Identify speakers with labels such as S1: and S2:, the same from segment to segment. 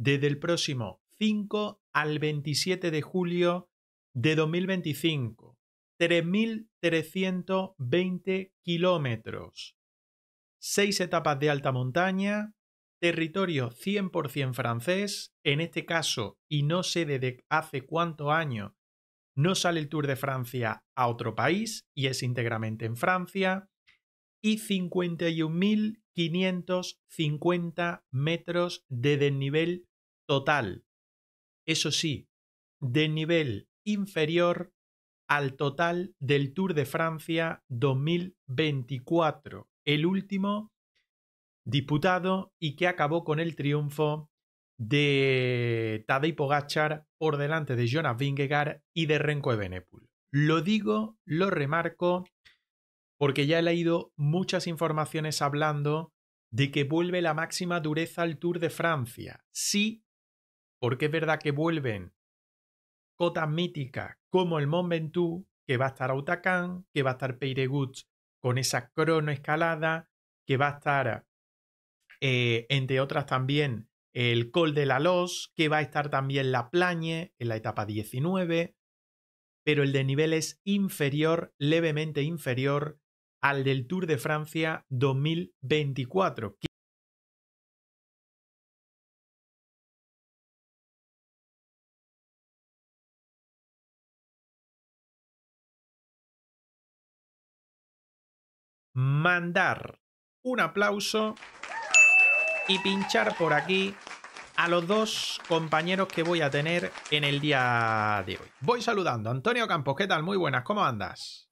S1: desde el próximo 5 al 27 de julio de 2025. 3.320 kilómetros. Seis etapas de alta montaña, territorio 100% francés, en este caso, y no sé desde hace cuánto año, no sale el Tour de Francia a otro país y es íntegramente en Francia, y 51.550 metros de desnivel total, eso sí, de nivel inferior al total del Tour de Francia 2024, el último diputado y que acabó con el triunfo de Tadej Pogachar por delante de Jonas Vingegaard y de Renko Evenepoel. Lo digo, lo remarco, porque ya he leído muchas informaciones hablando de que vuelve la máxima dureza al Tour de Francia. Sí porque es verdad que vuelven cotas míticas como el Mont Ventoux, que va a estar Autacan, que va a estar Peireguts con esa cronoescalada, que va a estar, eh, entre otras también, el Col de la Los, que va a estar también la Plañe en la etapa 19, pero el de nivel es inferior, levemente inferior al del Tour de Francia 2024. mandar un aplauso y pinchar por aquí a los dos compañeros que voy a tener en el día de hoy. Voy saludando. Antonio Campos, ¿qué tal? Muy buenas, ¿cómo andas?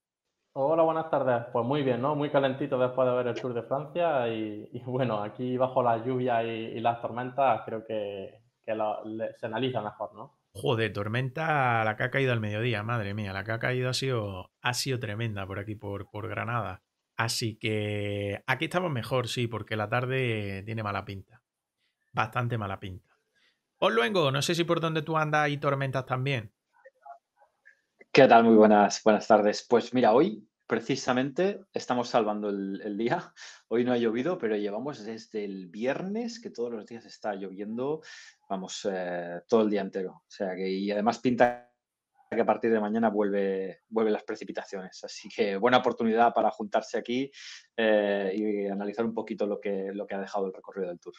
S2: Hola, buenas tardes. Pues muy bien, ¿no? Muy calentito después de ver el Tour de Francia y, bueno, aquí bajo la lluvia y, las tormentas creo que, se analiza mejor, ¿no? Joder,
S1: tormenta la que ha caído al mediodía, madre mía, la que ha caído ha sido, ha sido tremenda por aquí, por, por Granada. Así que aquí estamos mejor, sí, porque la tarde tiene mala pinta. Bastante mala pinta. Os luego, no sé si por dónde tú andas y tormentas también.
S3: ¿Qué tal? Muy buenas, buenas tardes. Pues mira, hoy precisamente estamos salvando el, día. Hoy no ha llovido, pero llevamos desde el viernes que todos los días está lloviendo, vamos, eh, todo el día entero. O sea que, y además pinta que a partir de mañana vuelve, vuelven las precipitaciones. Así que buena oportunidad para juntarse aquí eh, y analizar un poquito lo que, lo que ha dejado el recorrido del tour.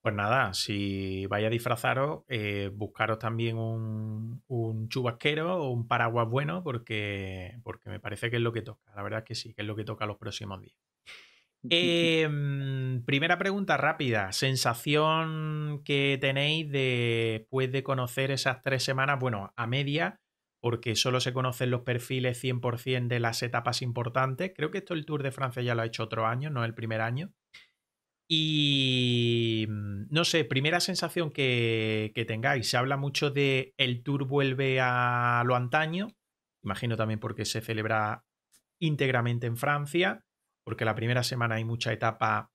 S1: Pues nada, si vais a disfrazaros, eh, buscaros también un, un, chubasquero o un paraguas bueno, porque, porque me parece que es lo que toca. La verdad es que sí, que es lo que toca los próximos días. Em, primera pregunta rápida. Sensación que tenéis después de conocer esas tres semanas, bueno, a media, porque solo se conocen los perfiles 100% de las etapas importantes. Creo que esto el Tour de Francia ya lo ha hecho otro año, no el primer año. Y mm, no sé, primera sensación que, que tengáis. Se habla mucho de el Tour vuelve a lo antaño. Imagino también porque se celebra íntegramente en Francia, porque la primera semana hay mucha etapa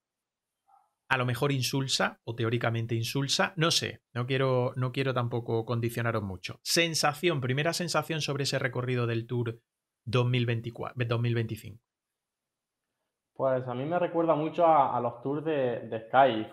S1: a lo mejor insulsa o teóricamente insulsa, no sé, no quiero, no quiero tampoco condicionaros mucho. Sensación, primera sensación sobre ese recorrido del Tour 2025.
S2: Pues a mí me recuerda mucho a, los tours de, Sky,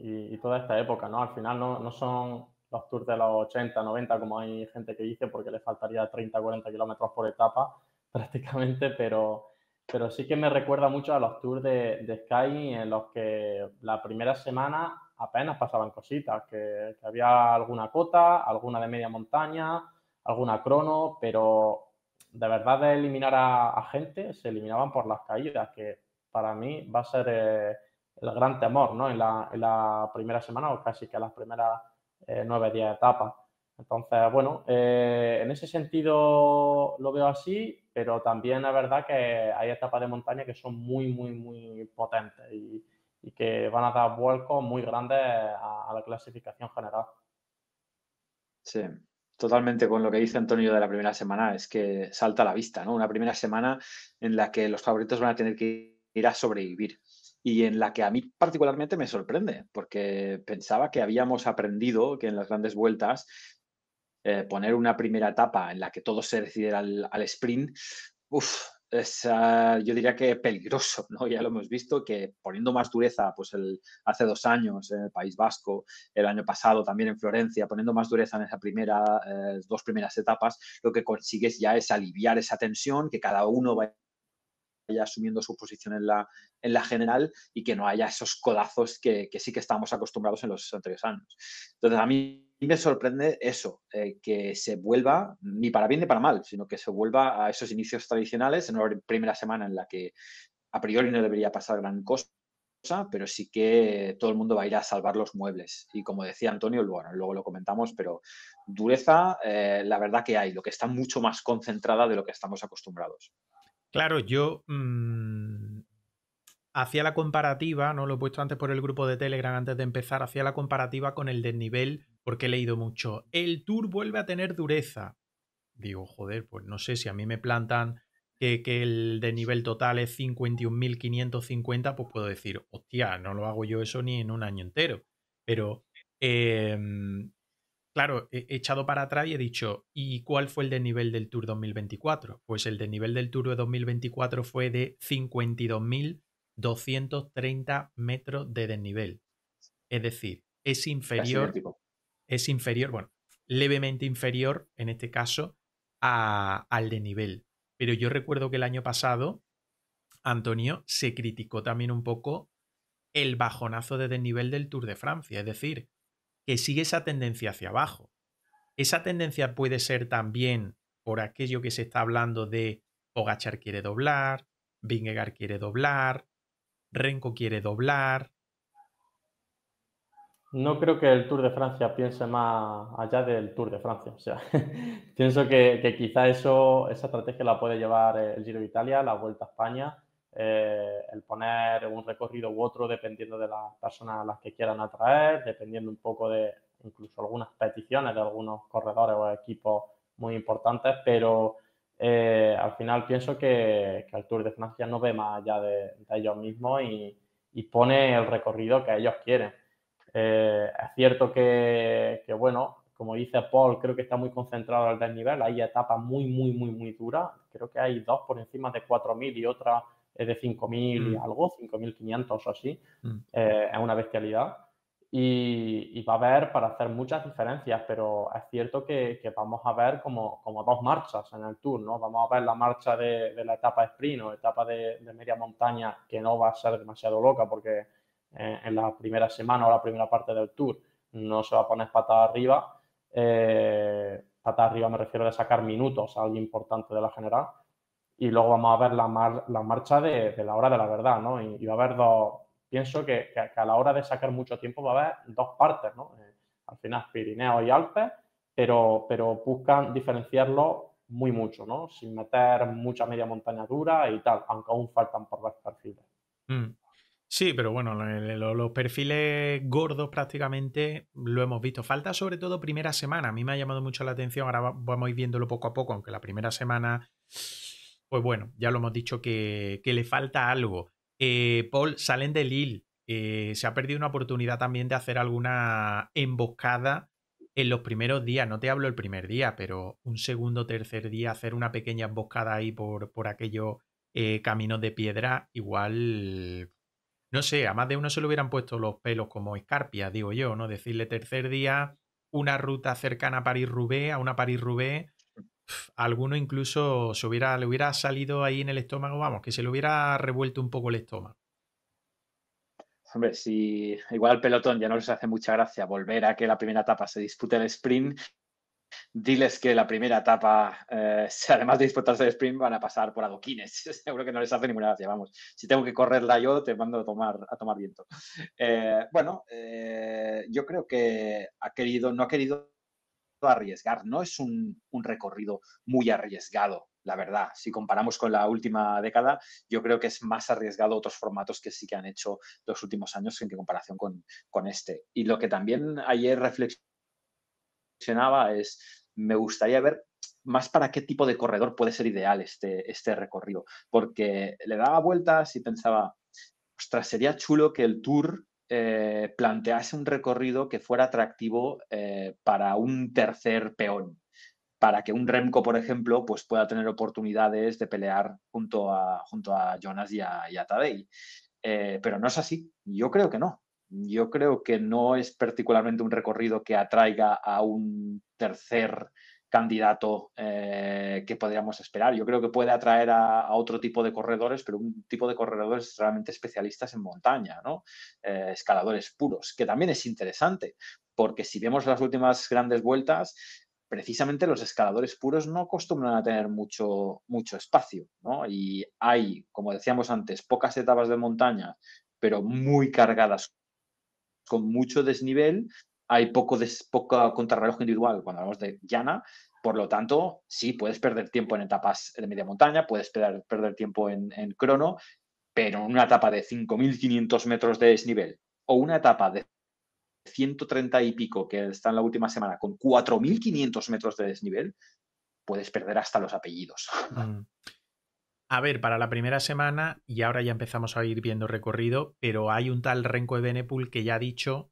S2: y, y, toda esta época, ¿no? Al final no, no, son los tours de los 80, 90 como hay gente que dice porque le faltaría 30, 40 kilómetros por etapa prácticamente, pero pero sí que me recuerda mucho a los tours de, Sky en los que la primera semana apenas pasaban cositas, que, había alguna cota, alguna de media montaña, alguna crono, pero de verdad de eliminar a, gente se eliminaban por las caídas, que para mí va a ser eh, el gran temor ¿no? en, la, primera semana o casi que las primeras eh, nueve, días de etapas. Entonces, bueno, eh, en ese sentido lo veo así, pero también es verdad que hay etapas de montaña que son muy, muy, muy potentes y, que van a dar vuelcos muy grandes a, a, la clasificación general.
S3: Sí, totalmente con lo que dice Antonio de la primera semana, es que salta a la vista, ¿no? Una primera semana en la que los favoritos van a tener que ir a sobrevivir y en la que a mí particularmente me sorprende, porque pensaba que habíamos aprendido que en las grandes vueltas eh, poner una primera etapa en la que todo se decide al, sprint, es, ah, yo diría que peligroso, ¿no? Ya lo hemos visto, que poniendo más dureza, pues el, hace dos años en el País Vasco, el año pasado también en Florencia, poniendo más dureza en esas primera, eh, dos primeras etapas, lo que consigues ya es aliviar esa tensión, que cada uno vaya asumiendo su posición en la, general y que no haya esos codazos que, que sí que estamos acostumbrados en los anteriores años. Entonces, a mí y me sorprende eso, eh, que se vuelva, ni para bien ni para mal, sino que se vuelva a esos inicios tradicionales en una primera semana en la que a priori no debería pasar gran cosa, pero sí que todo el mundo va a ir a salvar los muebles. Y como decía Antonio, luego lo comentamos, pero dureza, eh, la verdad que hay, lo que está mucho más concentrada de lo que estamos acostumbrados.
S1: Claro, yo mm, hacía la comparativa, no lo he puesto antes por el grupo de Telegram antes de empezar, hacía la comparativa con el desnivel porque he leído mucho. El Tour vuelve a tener dureza. Digo, joder, pues no sé si a mí me plantan que, el desnivel nivel total es 51.550, pues puedo decir, hostia, no lo hago yo eso ni en un año entero. Pero, em, claro, he echado para atrás y he dicho, ¿y cuál fue el desnivel nivel del Tour 2024? Pues el desnivel nivel del Tour de 2024 fue de 52.230 metros de desnivel. Es decir, es inferior es inferior, bueno, levemente inferior en este caso al de nivel. Pero yo recuerdo que el año pasado, Antonio, se criticó también un poco el bajonazo de desnivel del Tour de Francia, es decir, que sigue esa tendencia hacia abajo. Esa tendencia puede ser también por aquello que se está hablando de Pogachar quiere doblar, Vingegaard quiere doblar, Renko quiere doblar,
S2: no creo que el Tour de Francia piense más allá del Tour de Francia. O sea, pienso que, quizá eso, esa estrategia la puede llevar el Giro de Italia, la Vuelta a España, eh, el poner un recorrido u otro dependiendo de las personas a las que quieran atraer, dependiendo un poco de incluso algunas peticiones de algunos corredores o equipos muy importantes, pero eh, al final pienso que, el Tour de Francia no ve más allá de, ellos mismos y pone el recorrido que ellos quieren. Eh, es cierto que, bueno, como dice Paul, creo que está muy concentrado al desnivel. Hay etapas muy, muy, muy, muy duras. Creo que hay dos por encima de 4.000 y otra de 5.000 y mm. algo, 5.500 o así. Mm. Eh, es una bestialidad. Y, va a haber para hacer muchas diferencias, pero es cierto que, vamos a ver como, como, dos marchas en el Tour, ¿no? Vamos a ver la marcha de, la etapa sprint o etapa de media montaña, que no va a ser demasiado loca porque eh, en la primera semana o la primera parte del tour no se va a poner patada arriba, eh, patada arriba me refiero a sacar minutos a alguien importante de la general, y luego vamos a ver la, la marcha de, la hora de la verdad, ¿no? Y, va a haber dos, pienso que, a la hora de sacar mucho tiempo va a haber dos partes, ¿no? Eh, al final Pirineo y Alpes, pero, pero buscan diferenciarlo muy mucho, ¿no? Sin meter mucha media montaña dura y tal, aunque aún faltan por ver perfiles.
S1: Mm. Sí, pero bueno, eh, los perfiles gordos prácticamente lo hemos visto. Falta sobre todo primera semana. A mí me ha llamado mucho la atención. Ahora vamos viéndolo poco a poco, aunque la primera semana, pues bueno, ya lo hemos dicho que, le falta algo. Eh, Paul Salen de Lille eh, se ha perdido una oportunidad también de hacer alguna emboscada en los primeros días. No te hablo el primer día, pero un segundo, tercer día, hacer una pequeña emboscada ahí por, por aquellos caminos de piedra, igual no sé, a más de uno se le hubieran puesto los pelos como escarpia, digo yo, ¿no? Decirle tercer día, una ruta cercana a París-Roubaix, a una París-Roubaix, mm. alguno incluso se hubiera, le hubiera salido ahí en el estómago, vamos, que se le hubiera revuelto un poco el estómago.
S3: Hombre, si igual al pelotón ya no les hace mucha gracia volver a que la primera etapa se dispute el sprint, diles que la primera etapa, eh, además de disputarse el sprint, van a pasar por adoquines. Seguro que no les hace ninguna gracia, vamos. Si tengo que correrla yo, te mando a tomar, a tomar viento. Eh, bueno, eh, yo creo que ha querido, no ha querido arriesgar. No es un, recorrido muy arriesgado la verdad. Si comparamos con la última década, yo creo que es más arriesgado otros formatos que sí que han hecho los últimos años en comparación con, con este. Y lo que también ayer reflexioné es, me gustaría ver más para qué tipo de corredor puede ser ideal este, este recorrido, porque le daba vueltas y pensaba, ostras, sería chulo que el tour eh, plantease un recorrido que fuera atractivo eh, para un tercer peón, para que un Remco, por ejemplo, pues pueda tener oportunidades de pelear junto a, junto a Jonas y a, Tadei. Eh, pero no es así, yo creo que no yo creo que no es particularmente un recorrido que atraiga a un tercer candidato eh, que podríamos esperar. Yo creo que puede atraer a, otro tipo de corredores, pero un tipo de corredores realmente especialistas en montaña, eh, escaladores puros, que también es interesante, porque si vemos las últimas grandes vueltas, precisamente los escaladores puros no acostumbran a tener mucho, mucho espacio, Y hay, como decíamos antes, pocas etapas de montaña, pero muy cargadas con mucho desnivel, hay poco, contrarreloj individual cuando hablamos de llana, por lo tanto, sí, puedes perder tiempo en etapas de media montaña, puedes perder, perder tiempo en, crono, pero en una etapa de 5.500 metros de desnivel o una etapa de 130 y pico que está en la última semana con 4.500 metros de desnivel, puedes perder hasta los
S1: apellidos. Mm. A ver, para la primera semana, y ahora ya empezamos a ir viendo recorrido, pero hay un tal Renco de Benepul que ya ha dicho,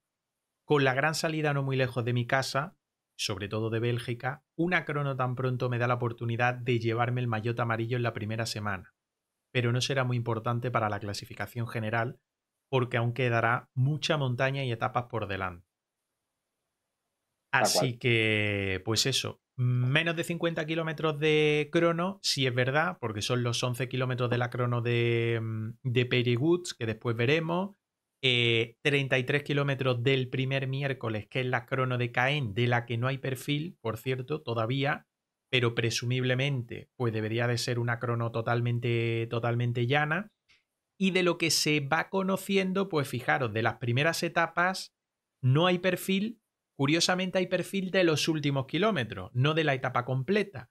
S1: con la gran salida no muy lejos de mi casa, sobre todo de Bélgica, una crono tan pronto me da la oportunidad de llevarme el maillot amarillo en la primera semana, pero no será muy importante para la clasificación general, porque aún quedará mucha montaña y etapas por delante. Así que, pues eso, menos de 50 kilómetros de crono, si es verdad, porque son los 11 kilómetros de la crono de, mm, de que después veremos. 33 eh, kilómetros del primer miércoles, que es la crono de Caen, de la que no hay perfil, por cierto, todavía, pero presumiblemente, pues debería de ser una crono totalmente, totalmente llana. Y de lo que se va conociendo, pues fijaros, de las primeras etapas no hay perfil, Curiosamente hay perfil de los últimos kilómetros, no de la etapa completa.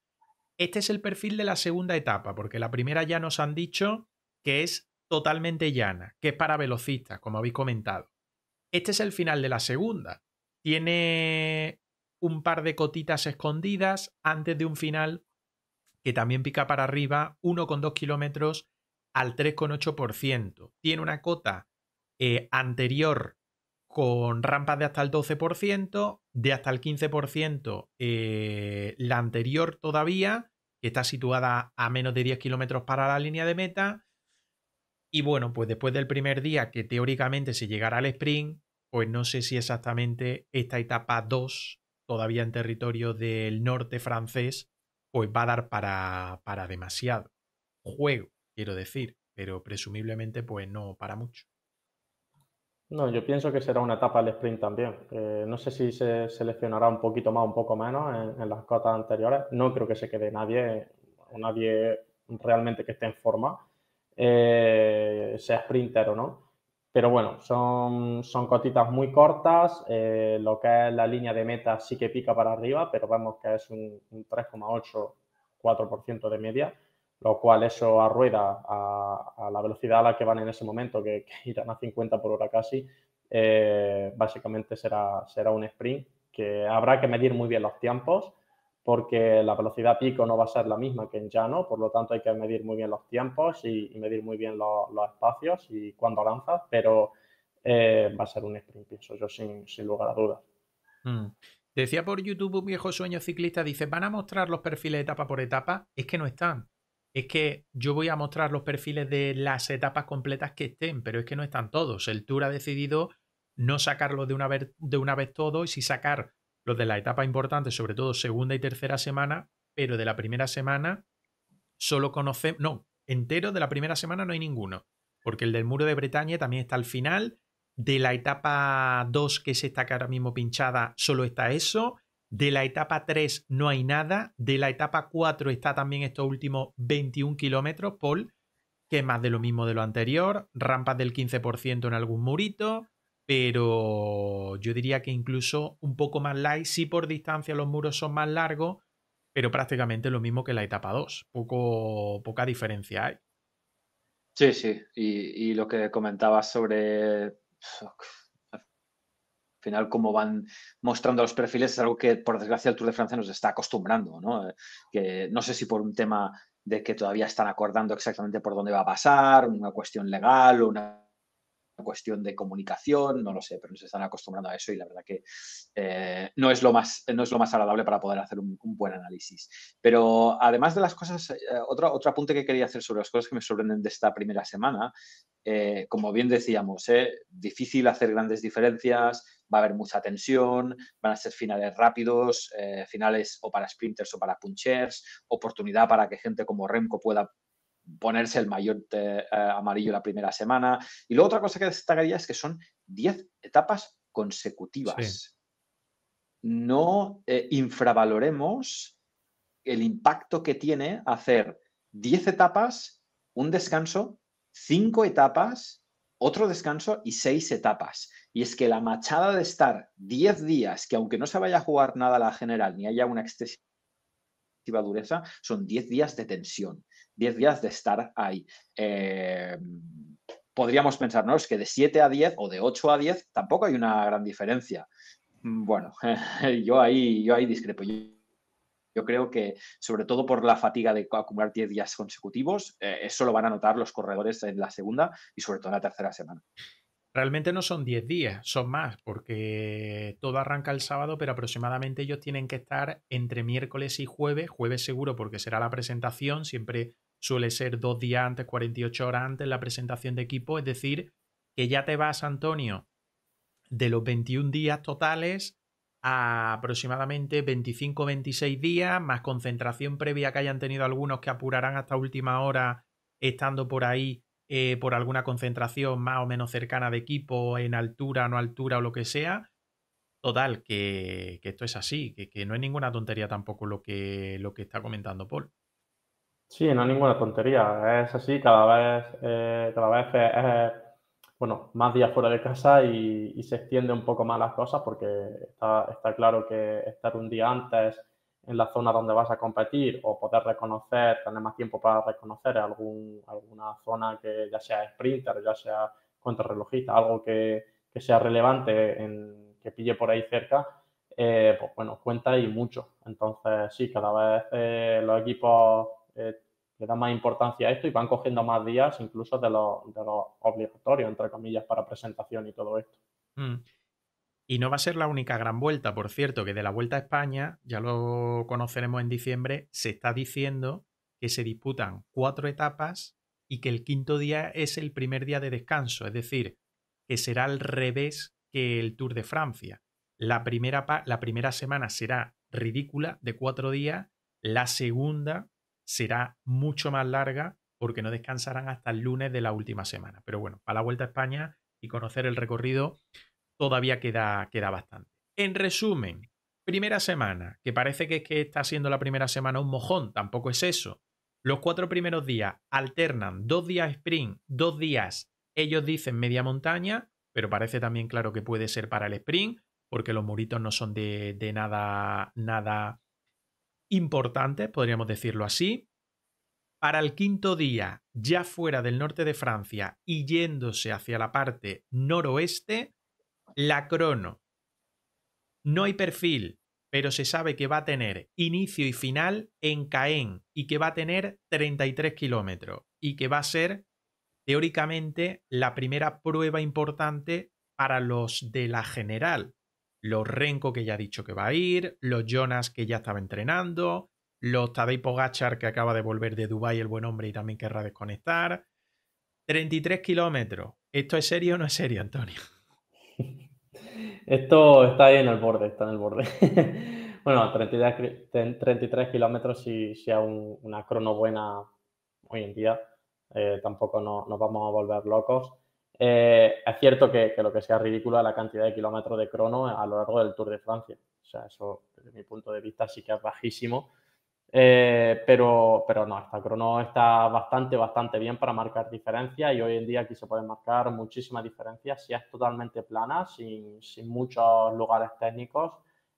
S1: Este es el perfil de la segunda etapa, porque la primera ya nos han dicho que es totalmente llana, que es para velocistas, como habéis comentado. Este es el final de la segunda. Tiene un par de cotitas escondidas antes de un final que también pica para arriba, 1,2 kilómetros al 3,8%. Tiene una cota eh, anterior con rampas de hasta el 12%, de hasta el 15%, eh, la anterior todavía, que está situada a menos de 10 kilómetros para la línea de meta. Y bueno, pues después del primer día que teóricamente se llegara al sprint, pues no sé si exactamente esta etapa 2, todavía en territorio del norte francés, pues va a dar para, para demasiado juego, quiero decir, pero presumiblemente pues no para
S2: mucho. No, yo pienso que será una etapa del sprint también. Eh, no sé si se seleccionará un poquito más, un poco menos en, las cotas anteriores. No creo que se quede nadie, nadie realmente que esté en forma, eh, sea sprinter o no. Pero bueno, son, son cotitas muy cortas. Eh, lo que es la línea de meta sí que pica para arriba, pero vemos que es un, un 3,8, 4% de media lo cual eso arrueda a, a, la velocidad a la que van en ese momento, que, irán a 50 por hora casi, eh, básicamente será, será un sprint que habrá que medir muy bien los tiempos porque la velocidad pico no va a ser la misma que en llano, por lo tanto hay que medir muy bien los tiempos y, medir muy bien los espacios y cuándo lanzas, pero eh, va a ser un sprint, pienso yo, sin, lugar a dudas.
S1: Mm. Decía por YouTube un viejo sueño ciclista, dice, ¿van a mostrar los perfiles etapa por etapa? Es que no están es que yo voy a mostrar los perfiles de las etapas completas que estén, pero es que no están todos. El Tour ha decidido no sacarlos de una vez, de una vez todo y sí sacar los de la etapa importante, sobre todo segunda y tercera semana, pero de la primera semana solo conocemos, no, entero de la primera semana no hay ninguno, porque el del Muro de Bretaña también está al final, de la etapa 2 que es esta que ahora mismo pinchada solo está eso, de la etapa 3 no hay nada. De la etapa 4 está también estos últimos 21 kilómetros, Paul, que es más de lo mismo de lo anterior. Rampas del 15% en algún murito, pero yo diría que incluso un poco más light. Si por distancia los muros son más largos, pero prácticamente lo mismo que la etapa 2. Poco, poca diferencia hay.
S3: Sí, sí. y lo que comentabas sobre final, cómo van mostrando los perfiles es algo que, por desgracia, el Tour de Francia nos está acostumbrando, ¿no? Eh, que no sé si por un tema de que todavía están acordando exactamente por dónde va a pasar, una cuestión legal o una cuestión de comunicación, no lo sé, pero nos están acostumbrando a eso y la verdad que eh, no, es lo más, no es lo más agradable para poder hacer un, buen análisis. Pero además de las cosas, eh, otro, otro, apunte que quería hacer sobre las cosas que me sorprenden de esta primera semana, como bien decíamos, difícil hacer grandes diferencias, va a haber mucha tensión, van a ser finales rápidos, eh, finales o para sprinters o para punchers, oportunidad para que gente como Remco pueda ponerse el mayor eh, eh, amarillo la primera semana. Y luego otra cosa que destacaría es que son 10 etapas consecutivas. No infravaloremos el impacto que tiene hacer 10 etapas, un descanso, 5 etapas otro descanso y seis etapas. Y es que la machada de estar 10 días, que aunque no se vaya a jugar nada a la general ni haya una excesiva dureza, son 10 días de tensión, 10 días de estar ahí. Eh, podríamos pensarnos que de 7 a 10 o de 8 a 10 tampoco hay una gran diferencia. Mm, bueno, yo ahí, yo ahí discrepo. Yo yo creo que, sobre todo por la fatiga de acumular 10 días consecutivos, eh, eso lo van a notar los corredores en la segunda y sobre todo en la tercera
S1: semana. Realmente no son 10 días, son más, porque todo arranca el sábado, pero aproximadamente ellos tienen que estar entre miércoles y jueves, jueves seguro porque será la presentación, siempre suele ser dos días antes, 48 horas antes la presentación de equipo, es decir, que ya te vas, Antonio, de los 21 días totales, aproximadamente 25-26 días, más concentración previa que hayan tenido algunos que apurarán hasta última hora estando por ahí eh, por alguna concentración más o menos cercana de equipo, en altura, no altura o lo que sea. Total, que, esto es así, que, no es ninguna tontería tampoco lo que, lo que está comentando Paul.
S2: Sí, no es ninguna tontería, es así, cada vez, eh, vez bueno, más días fuera de casa y, se extiende un poco más las cosas porque está, claro que estar un día antes en la zona donde vas a competir o poder reconocer, tener más tiempo para reconocer algún, alguna zona que ya sea sprinter, ya sea contrarrelojista, algo que, sea relevante, en, que pille por ahí cerca, eh, pues bueno, cuenta y mucho. Entonces, sí, cada vez eh, los equipos eh, le dan más importancia a esto y van cogiendo más días incluso de los de lo obligatorios, entre comillas, para presentación y todo esto. Mm.
S1: Y no va a ser la única gran vuelta, por cierto, que de la Vuelta a España, ya lo conoceremos en diciembre, se está diciendo que se disputan cuatro etapas y que el quinto día es el primer día de descanso, es decir, que será al revés que el Tour de Francia. La primera, la primera semana será ridícula de cuatro días, la segunda será mucho más larga porque no descansarán hasta el lunes de la última semana. Pero bueno, para la Vuelta a España y conocer el recorrido todavía queda, queda bastante. En resumen, primera semana, que parece que, que está siendo la primera semana un mojón, tampoco es eso. Los cuatro primeros días alternan dos días sprint, dos días, ellos dicen media montaña, pero parece también claro que puede ser para el sprint, porque los muritos no son de, de nada, nada importante, podríamos decirlo así. Para el quinto día, ya fuera del norte de Francia y yéndose hacia la parte noroeste, la crono. No hay perfil, pero se sabe que va a tener inicio y final en Caen y que va a tener 33 kilómetros y que va a ser teóricamente la primera prueba importante para los de la general, los Renko que ya ha dicho que va a ir, los Jonas que ya estaba entrenando, los Tadej Gachar que acaba de volver de Dubái, el buen hombre y también querrá desconectar. 33 kilómetros. ¿Esto es serio o no es serio, Antonio?
S2: Esto está ahí en el borde, está en el borde. bueno, 33, kilómetros si, sea una crono buena hoy en día. Eh, tampoco nos vamos a volver locos. Eh, es cierto que, lo que sea ridículo es la cantidad de kilómetros de crono a lo largo del Tour de Francia. O sea, eso desde mi punto de vista sí que es bajísimo. Eh, pero, pero no, esta crono está bastante, bastante bien para marcar diferencias y hoy en día aquí se pueden marcar muchísimas diferencias si es totalmente plana, sin, sin muchos lugares técnicos.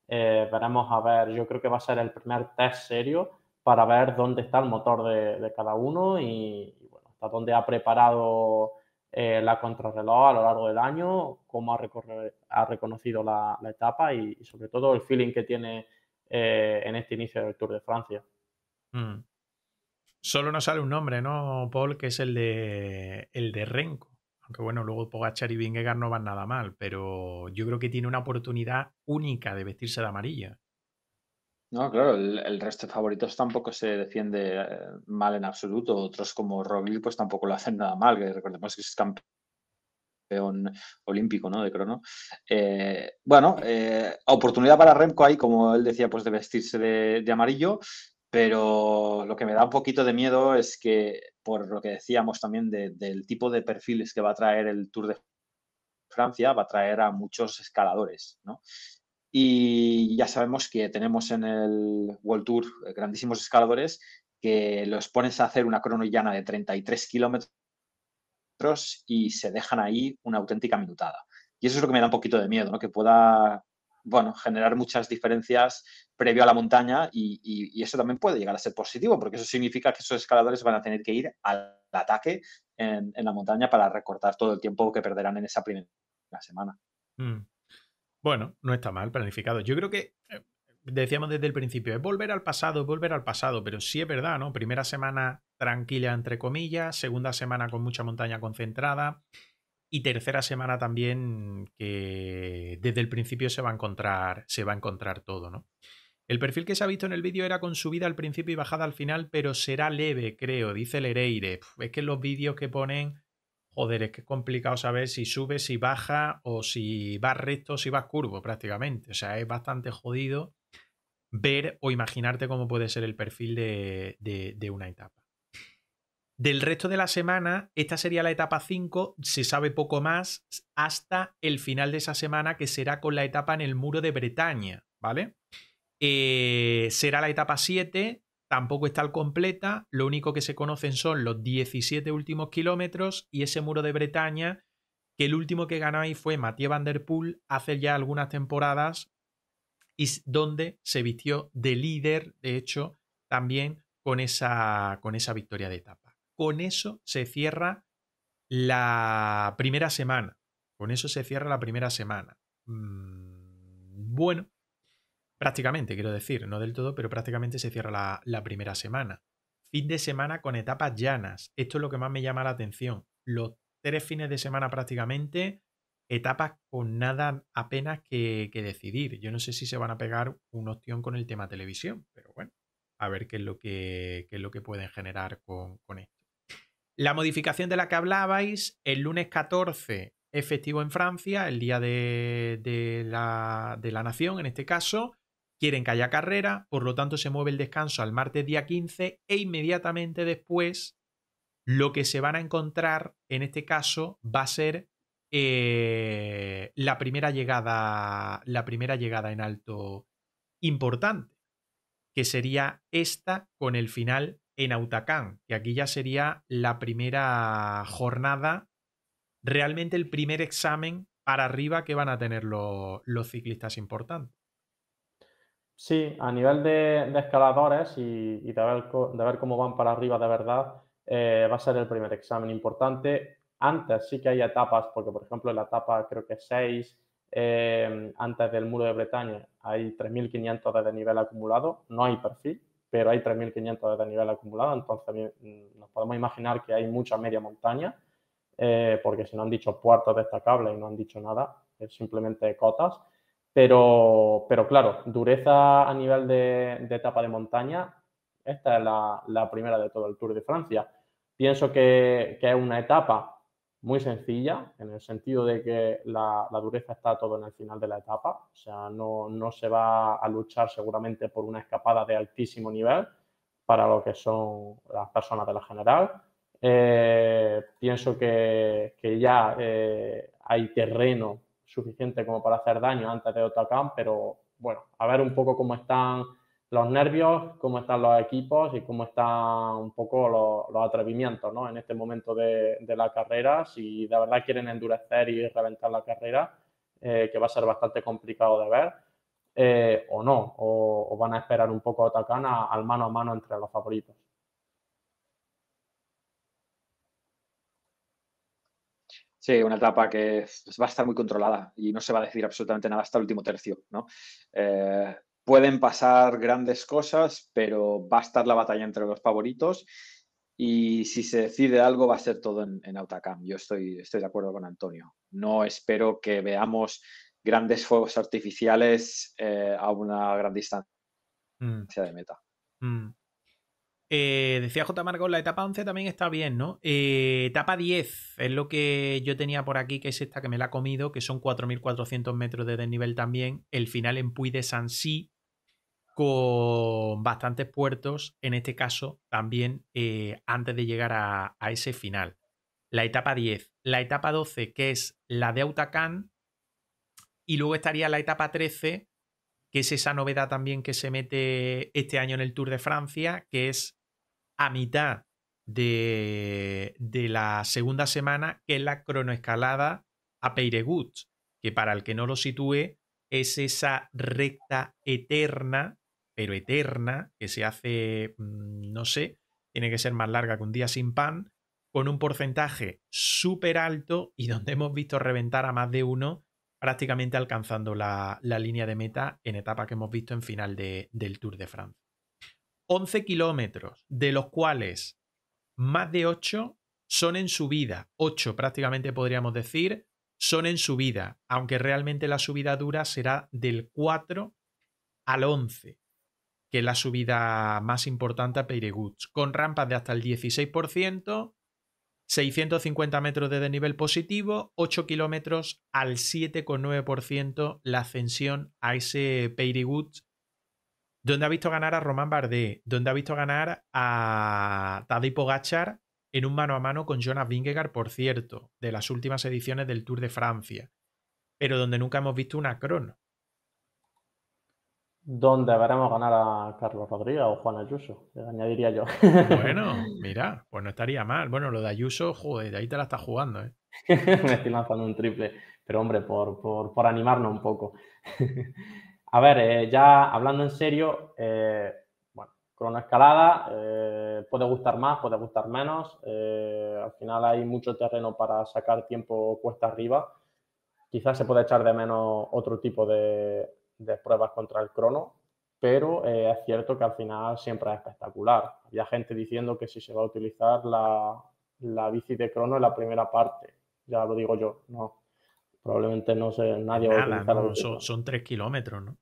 S2: Eh, veremos a ver, yo creo que va a ser el primer test serio para ver dónde está el motor de, cada uno y, bueno, hasta dónde ha preparado eh, la contrarreloj a lo largo del año, cómo ha, reconocido la, etapa y, sobre todo el feeling que tiene eh, en este inicio del Tour de Francia. Mm.
S1: Solo nos sale un nombre, ¿no, Paul? Que es el de, el de Renko. Aunque bueno, luego Pogachar y Vingegaard no van nada mal, pero yo creo que tiene una oportunidad única de vestirse de amarilla.
S3: No, claro, el, resto de favoritos tampoco se defiende eh, mal en absoluto. Otros como Roglic pues tampoco lo hacen nada mal, que recordemos que es campeón olímpico, ¿no? De crono. Eh, bueno, eh, oportunidad para Remco ahí, como él decía, pues de vestirse de, amarillo, pero lo que me da un poquito de miedo es que, por lo que decíamos también del tipo de perfiles que va a traer el Tour de Francia, va a traer a muchos escaladores, ¿no? Y ya sabemos que tenemos en el World Tour grandísimos escaladores que los pones a hacer una crono llana de 33 kilómetros y se dejan ahí una auténtica minutada. Y eso es lo que me da un poquito de miedo, ¿no? que pueda bueno, generar muchas diferencias previo a la montaña y, eso también puede llegar a ser positivo, porque eso significa que esos escaladores van a tener que ir al ataque en, la montaña para recortar todo el tiempo que perderán en esa primera semana.
S1: Mm. Bueno, no está mal planificado. Yo creo que eh, decíamos desde el principio, es volver al pasado, es volver al pasado, pero sí es verdad, ¿no? Primera semana tranquila, entre comillas, segunda semana con mucha montaña concentrada y tercera semana también que desde el principio se va a encontrar, se va a encontrar todo, ¿no? El perfil que se ha visto en el vídeo era con subida al principio y bajada al final, pero será leve, creo, dice el Lereire. Es que los vídeos que ponen joder, es que es complicado saber si sube, si baja o si va recto, si vas curvo prácticamente. O sea, es bastante jodido ver o imaginarte cómo puede ser el perfil de, una etapa. Del resto de la semana, esta sería la etapa 5, se sabe poco más hasta el final de esa semana, que será con la etapa en el muro de Bretaña, ¿vale? Eh, será la etapa 7, tampoco está al completa, lo único que se conocen son los 17 últimos kilómetros y ese muro de Bretaña, que el último que ganó ahí fue Mathieu Van Der Poel hace ya algunas temporadas, y donde se vistió de líder, de hecho, también con esa, con esa victoria de etapa. Con eso se cierra la primera semana. Con eso se cierra la primera semana. Mm, bueno, Prácticamente, quiero decir, no del todo, pero prácticamente se cierra la, primera semana. Fin de semana con etapas llanas. Esto es lo que más me llama la atención. Los tres fines de semana prácticamente, etapas con nada apenas que, decidir. Yo no sé si se van a pegar una opción con el tema televisión, pero bueno, a ver qué es lo que, es lo que pueden generar con, esto. La modificación de la que hablabais, el lunes 14 efectivo en Francia, el Día de, de, la, de, la, Nación en este caso, Quieren que haya carrera, por lo tanto se mueve el descanso al martes día 15 e inmediatamente después lo que se van a encontrar en este caso va a ser eh, la, primera llegada, la primera llegada en alto importante, que sería esta con el final en Autacán, que aquí ya sería la primera jornada, realmente el primer examen para arriba que van a tener los ciclistas importantes.
S2: Sí, a nivel de, escaladores y, de, ver, cómo van para arriba de verdad, eh, va a ser el primer examen importante. Antes sí que hay etapas, porque por ejemplo en la etapa creo que 6, eh, antes del muro de Bretaña, hay 3.500 de nivel acumulado, no hay perfil, pero hay 3.500 de nivel acumulado, entonces nos podemos imaginar que hay mucha media montaña, eh, porque si no han dicho puertos destacables y no han dicho nada, es simplemente cotas. Pero, pero claro, dureza a nivel de, etapa de montaña, esta es la, primera de todo el Tour de Francia. Pienso que, que, es una etapa muy sencilla, en el sentido de que la, dureza está todo en el final de la etapa, o sea, no, no, se va a luchar seguramente por una escapada de altísimo nivel para lo que son las personas de la general. Eh, pienso que, que ya eh, hay terreno suficiente como para hacer daño antes de Otacán, pero bueno, a ver un poco cómo están los nervios, cómo están los equipos y cómo están un poco los, atrevimientos ¿no? en este momento de, la carrera. Si de verdad quieren endurecer y reventar la carrera, eh, que va a ser bastante complicado de ver, eh, o no, o, van a esperar un poco a al mano a mano entre los favoritos. Sí, una
S3: etapa que va a estar muy controlada y no se va a decidir absolutamente nada hasta el último tercio, ¿no? Eh, pueden pasar grandes cosas, pero va a estar la batalla entre los favoritos y si se decide algo va a ser todo en, en Autocam. Yo estoy, estoy de acuerdo con Antonio. No espero que veamos grandes fuegos artificiales eh, a una gran distancia mm. de meta.
S1: Mm. Eh, decía J. Margot, la etapa 11 también está bien, ¿no? Eh, etapa 10 es lo que yo tenía por aquí, que es esta que me la ha comido, que son 4.400 metros de desnivel también. El final en Puy de Sancy, con bastantes puertos, en este caso también eh, antes de llegar a, ese final. La etapa 10. La etapa 12, que es la de Autacán. Y luego estaría la etapa 13, que es esa novedad también que se mete este año en el Tour de Francia, que es a mitad de, la segunda semana, que es la cronoescalada a Peyregut, que para el que no lo sitúe, es esa recta eterna, pero eterna, que se hace, mm, no sé, tiene que ser más larga que un día sin pan, con un porcentaje súper alto y donde hemos visto reventar a más de uno, prácticamente alcanzando la, línea de meta en etapa que hemos visto en final del Tour de Francia. 11 kilómetros, de los cuales más de 8 son en subida. 8 prácticamente podríamos decir son en subida, aunque realmente la subida dura será del 4 al 11, que es la subida más importante a Peiriguts, con rampas de hasta el 16%, 650 metros de desnivel positivo, 8 kilómetros al 7,9% la ascensión a ese Peiriguts ¿Dónde ha visto ganar a Román Bardet, donde ha visto ganar a Tadej Pogachar en un mano a mano con Jonas Vingegaard, por cierto, de las últimas ediciones del Tour de Francia, pero donde nunca hemos visto una cron.
S2: Donde veremos ganar a Carlos Rodríguez o Juan Ayuso, le añadiría yo. Bueno,
S1: mira, pues no estaría mal. Bueno, lo de Ayuso, joder, de ahí te la estás jugando, ¿eh?
S2: Me estoy lanzando un triple, pero hombre, por, por, por animarnos un poco. A ver, eh, ya hablando en serio, eh, bueno, cronoescalada eh, puede gustar más, puede gustar menos. al final hay mucho terreno para sacar tiempo cuesta arriba. Quizás se puede echar de menos otro tipo de, pruebas contra el crono, pero es cierto que al final siempre es espectacular. Había gente diciendo que si se va a utilizar la, bici de crono en la primera parte, ya lo digo yo, no, probablemente no sé, nadie va a son, son, tres kilómetros, ¿no?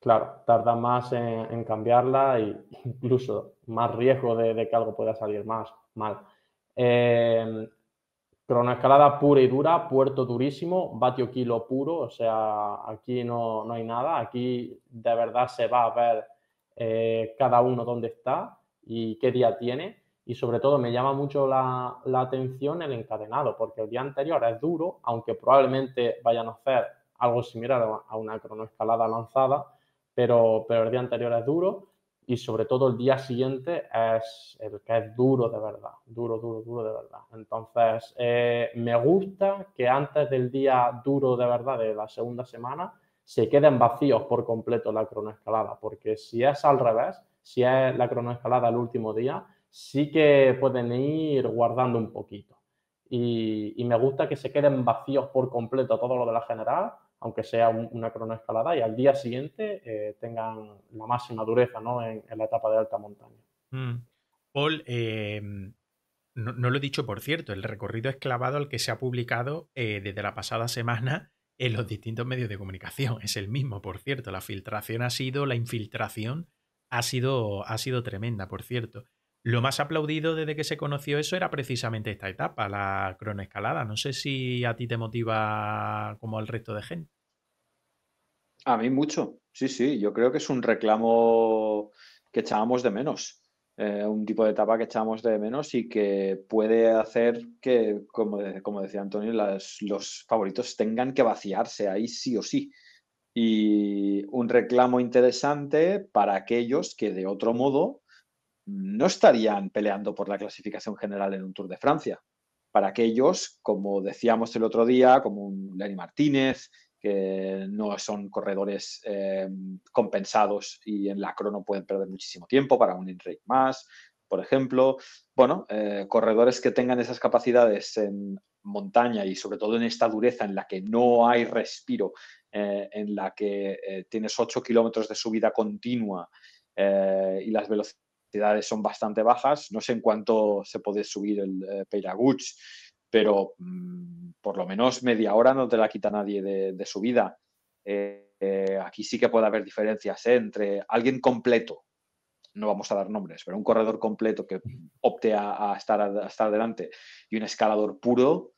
S2: claro, tarda más en, cambiarla e incluso más riesgo de, que algo pueda salir más mal. Em, cronoescalada pura y dura, puerto durísimo, vatio kilo puro, o sea, aquí no, hay nada, aquí de verdad se va a ver eh, cada uno dónde está y qué día tiene. Y sobre todo me llama mucho la, la, atención el encadenado, porque el día anterior es duro, aunque probablemente vayan a hacer algo similar a una cronoescalada lanzada, pero, el día anterior es duro y sobre todo el día siguiente es el que es duro de verdad, duro, duro, duro de verdad. Entonces, eh, me gusta que antes del día duro de verdad de la segunda semana se queden vacíos por completo la cronoescalada, porque si es al revés, si es la cronoescalada el último día, sí que pueden ir guardando un poquito. y me gusta que se queden vacíos por completo todo lo de la general aunque sea una cronoescalada, y al día siguiente eh, tengan la máxima dureza ¿no? en, la etapa de alta montaña. Mm. Paul,
S1: em, no, lo he dicho por cierto, el recorrido esclavado al que se ha publicado eh, desde la pasada semana en los distintos medios de comunicación. Es el mismo, por cierto. La filtración ha sido, la infiltración ha sido, ha sido tremenda, por cierto. Lo más aplaudido desde que se conoció eso era precisamente esta etapa, la cronoescalada. No sé si a ti te motiva como al resto de gente.
S3: A mí mucho, sí, sí. Yo creo que es un reclamo que echábamos de menos. Eh, un tipo de etapa que echábamos de menos y que puede hacer que, como, como decía Antonio, los favoritos tengan que vaciarse ahí sí o sí. Y un reclamo interesante para aquellos que de otro modo no estarían peleando por la clasificación general en un Tour de Francia. Para aquellos, como decíamos el otro día, como un Lenny Martínez, que no son corredores eh, compensados y en la crono pueden perder muchísimo tiempo, para un Enric más, por ejemplo. Bueno, eh, corredores que tengan esas capacidades en montaña y sobre todo en esta dureza en la que no hay respiro, eh, en la que tienes 8 kilómetros de subida continua y las velocidades son bastante bajas. No sé en cuánto se puede subir el eh, pero mm, por lo menos media hora no te la quita nadie de, de subida. Eh, eh, aquí sí que puede haber diferencias entre alguien completo, no vamos a dar nombres, pero un corredor completo que opte a, estar, a, estar delante y un escalador puro,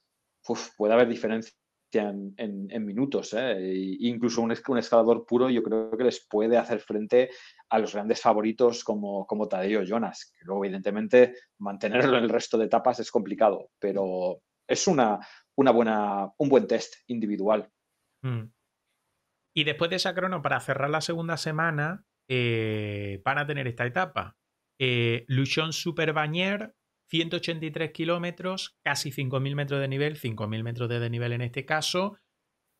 S3: pues puede haber diferencias en, minutos. E incluso un, escalador puro yo creo que les puede hacer frente a los grandes favoritos como, como Tadeo Jonas, que luego evidentemente mantenerlo en el resto de etapas es complicado, pero es una, una buena, un buen
S1: test individual. Mm. Y después de esa crono, para cerrar la segunda semana, eh, van a tener esta etapa. Eh, Luchon Superbañer, 183 kilómetros, casi 5.000 metros de nivel, 5.000 metros de nivel en este caso,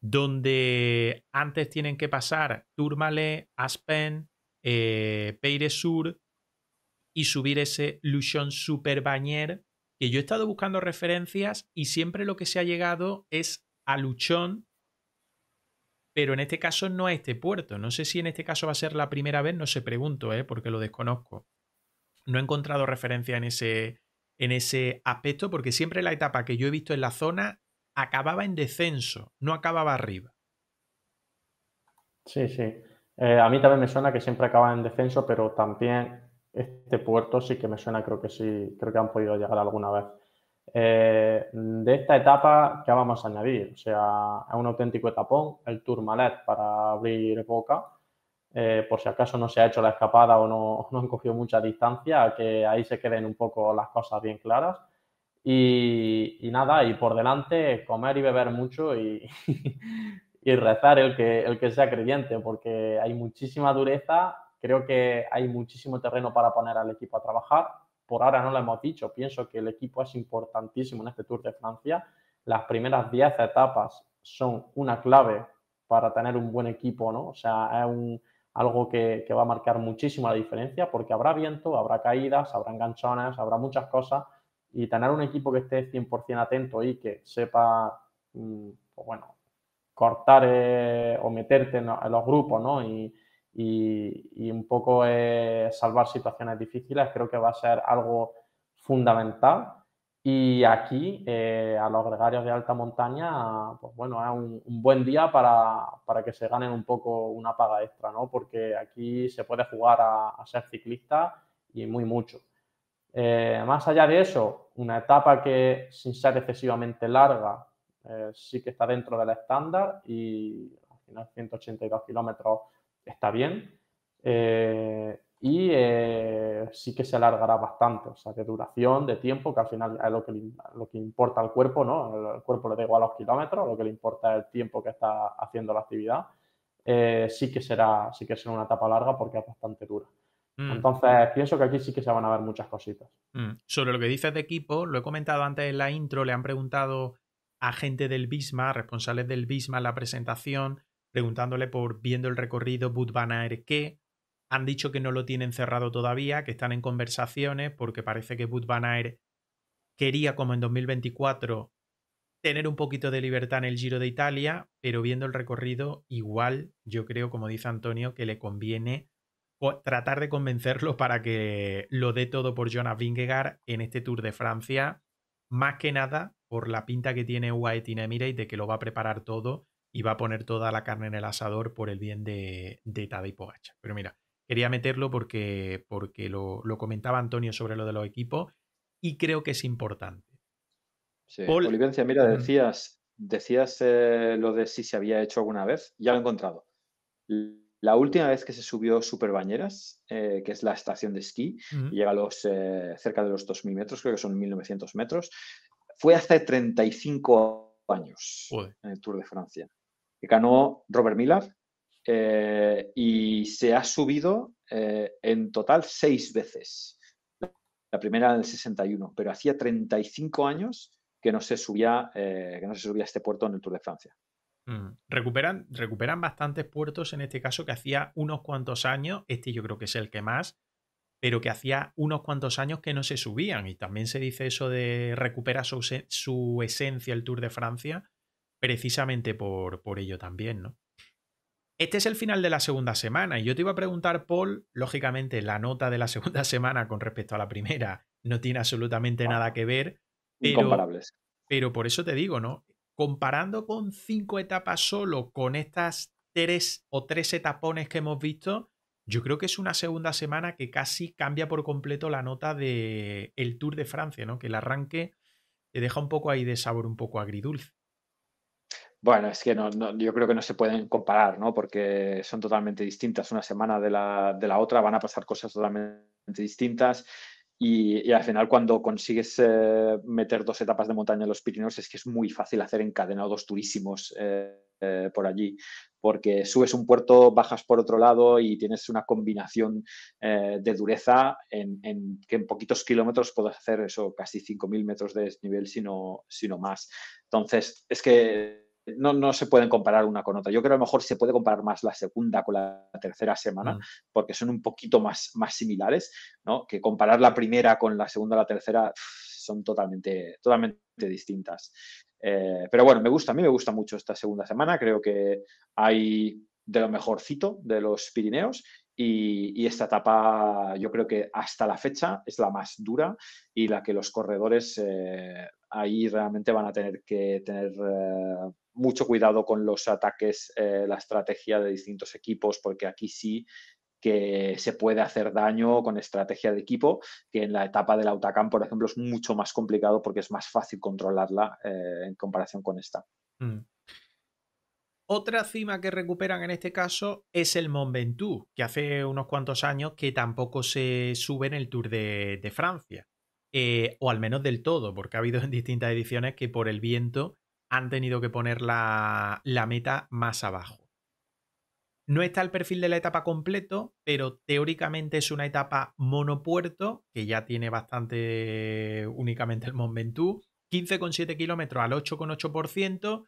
S1: donde antes tienen que pasar Turmale, Aspen, eh, Peire Sur y subir ese Luchon Super que yo he estado buscando referencias y siempre lo que se ha llegado es a Luchon, pero en este caso no a este puerto. No sé si en este caso va a ser la primera vez, no se pregunto, ¿eh? porque lo desconozco. No he encontrado referencia en ese, en ese aspecto, porque siempre la etapa que yo he visto en la zona acababa en descenso, no acababa arriba.
S2: Sí, sí. Eh, a mí también me suena que siempre acaba en descenso, pero también este puerto sí que me suena, creo que sí, creo que han podido llegar alguna vez. Eh, de esta etapa, ¿qué vamos a añadir? O sea, es un auténtico etapón, el Tourmalet para abrir boca. Eh, por si acaso no se ha hecho la escapada o no, no han cogido mucha distancia, que ahí se queden un poco las cosas bien claras. Y, nada, y por delante comer y beber mucho y, rezar el que, el que sea creyente, porque hay muchísima dureza, creo que hay muchísimo terreno para poner al equipo a trabajar. Por ahora no lo hemos dicho, pienso que el equipo es importantísimo en este Tour de Francia. Las primeras 10 etapas son una clave para tener un buen equipo, ¿no? O sea, es un, algo que, que, va a marcar muchísimo la diferencia porque habrá viento, habrá caídas, habrá enganchones, habrá muchas cosas y tener un equipo que esté 100% atento y que sepa, mm, pues bueno, cortar eh, o meterte en, los grupos ¿no? y, y, y un poco eh, salvar situaciones difíciles, creo que va a ser algo fundamental y aquí, eh, a los gregarios de alta montaña, pues bueno, es un, buen día para, que se ganen un poco una paga extra, ¿no? Porque aquí se puede jugar a, ser ciclista y muy mucho. Eh, más allá de eso, una etapa que sin ser excesivamente larga, eh, sí que está dentro del estándar y al final 182 kilómetros está bien y eh, sí que se alargará bastante, o sea, de duración, de tiempo, que al final es lo que, lo que importa al cuerpo, ¿no? El cuerpo le da igual a los kilómetros, lo que le importa es el tiempo que está haciendo la actividad, eh, sí, que será, sí que una etapa larga porque es bastante dura. Mm. Entonces, pienso que aquí sí que se van a ver muchas cositas. Mm. Sobre
S1: lo que dices de equipo, lo he comentado antes en la intro, le han preguntado a gente del Bisma, responsables del Bisma en la presentación, preguntándole por viendo el recorrido, Budbanaer qué, han dicho que no lo tienen cerrado todavía, que están en conversaciones, porque parece que Bud Van Aert quería, como en 2024, tener un poquito de libertad en el Giro de Italia, pero viendo el recorrido, igual yo creo, como dice Antonio, que le conviene tratar de convencerlo para que lo dé todo por Jonas Vingegaard en este Tour de Francia, más que nada por la pinta que tiene UAE Team Emirates de que lo va a preparar todo y va a poner toda la carne en el asador por el bien de, de Tadej Pogacar. Pero mira, quería meterlo porque, porque lo, comentaba Antonio sobre lo de los equipos y creo que es importante.
S3: Sí, Olivencia, mira, decías, decías eh, lo de si se había hecho alguna vez, ya lo he encontrado. La última vez que se subió Superbañeras, eh, que es la estación de esquí, llega a los eh, cerca de los 2.000 metros, creo que son 1.900 metros, fue hace 35 años en el Tour de Francia. Que ganó Robert Miller, eh, y se ha subido eh, en total seis veces. La primera en el 61, pero hacía 35 años que no se subía, eh, que no se subía este puerto en el Tour de
S1: Francia. Mm. Recuperan, recuperan bastantes puertos en este caso que hacía unos cuantos años, este yo creo que es el que más, pero que hacía unos cuantos años que no se subían. Y también se dice eso de recupera su, su esencia el Tour de Francia, precisamente por, por ello también, ¿no? Este es el final de la segunda semana y yo te iba a preguntar, Paul, lógicamente la nota de la segunda semana con respecto a la primera no tiene absolutamente ah, nada que ver, pero, pero por eso te digo, ¿no? Comparando con cinco etapas solo, con estas tres o tres etapones que hemos visto, yo creo que es una segunda semana que casi cambia por completo la nota del el Tour de Francia, ¿no? Que el arranque te deja un poco ahí de sabor un poco agridulce.
S3: Bueno, es que no, yo creo que no se pueden comparar, ¿no? Porque son totalmente distintas. Una semana de la, de la otra van a pasar cosas totalmente distintas. Y, al final, cuando consigues eh, meter dos etapas de montaña en los Pirineos, es que es muy fácil hacer encadenados turísimos eh, eh, por allí, porque subes un puerto, bajas por otro lado y tienes una combinación de dureza en, que en poquitos kilómetros puedes hacer eso, casi 5.000 metros de desnivel, sino, sino más. Entonces, es que no, no, se pueden comparar una con otra. Yo creo que a lo mejor se puede comparar más la segunda con la tercera semana, mm. porque son un poquito más, más similares, ¿no? Que comparar la primera con la segunda o la tercera son totalmente, totalmente distintas. Eh, pero bueno, me gusta, a mí me gusta mucho esta segunda semana. Creo que hay de lo mejorcito de los Pirineos y, esta etapa yo creo que hasta la fecha es la más dura y la que los corredores eh, ahí realmente van a tener que tener eh, mucho cuidado con los ataques, eh, la estrategia de distintos equipos, porque aquí sí que se puede hacer daño con estrategia de equipo, que en la etapa del Autocam por ejemplo, es mucho más complicado porque es más fácil controlarla eh, en comparación con esta.
S1: Mm. Otra cima que recuperan en este caso es el Mont Ventoux, que hace unos cuantos años que tampoco se sube en el Tour de, Francia, eh, o al menos del todo, porque ha habido en distintas ediciones que por el viento han tenido que poner la, meta más abajo. No está el perfil de la etapa completo, pero teóricamente es una etapa monopuerto, que ya tiene bastante únicamente el Mont Ventoux, 15,7 kilómetros al 8,8%.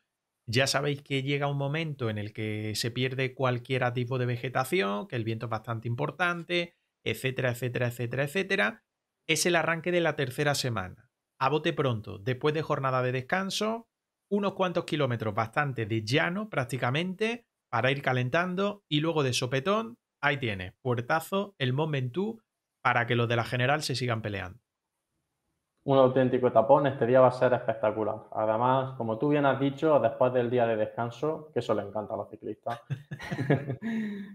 S1: Ya sabéis que llega un momento en el que se pierde cualquier tipo de vegetación, que el viento es bastante importante, etcétera, etcétera, etcétera, etcétera. Es el arranque de la tercera semana. A bote pronto, después de jornada de descanso, unos cuantos kilómetros, bastante de llano prácticamente, para ir calentando y luego de sopetón, ahí tienes, puertazo, el Mont para que los de la general se sigan peleando.
S2: Un auténtico tapón, este día va a ser espectacular. Además, como tú bien has dicho, después del día de descanso, que eso le encanta a los ciclistas,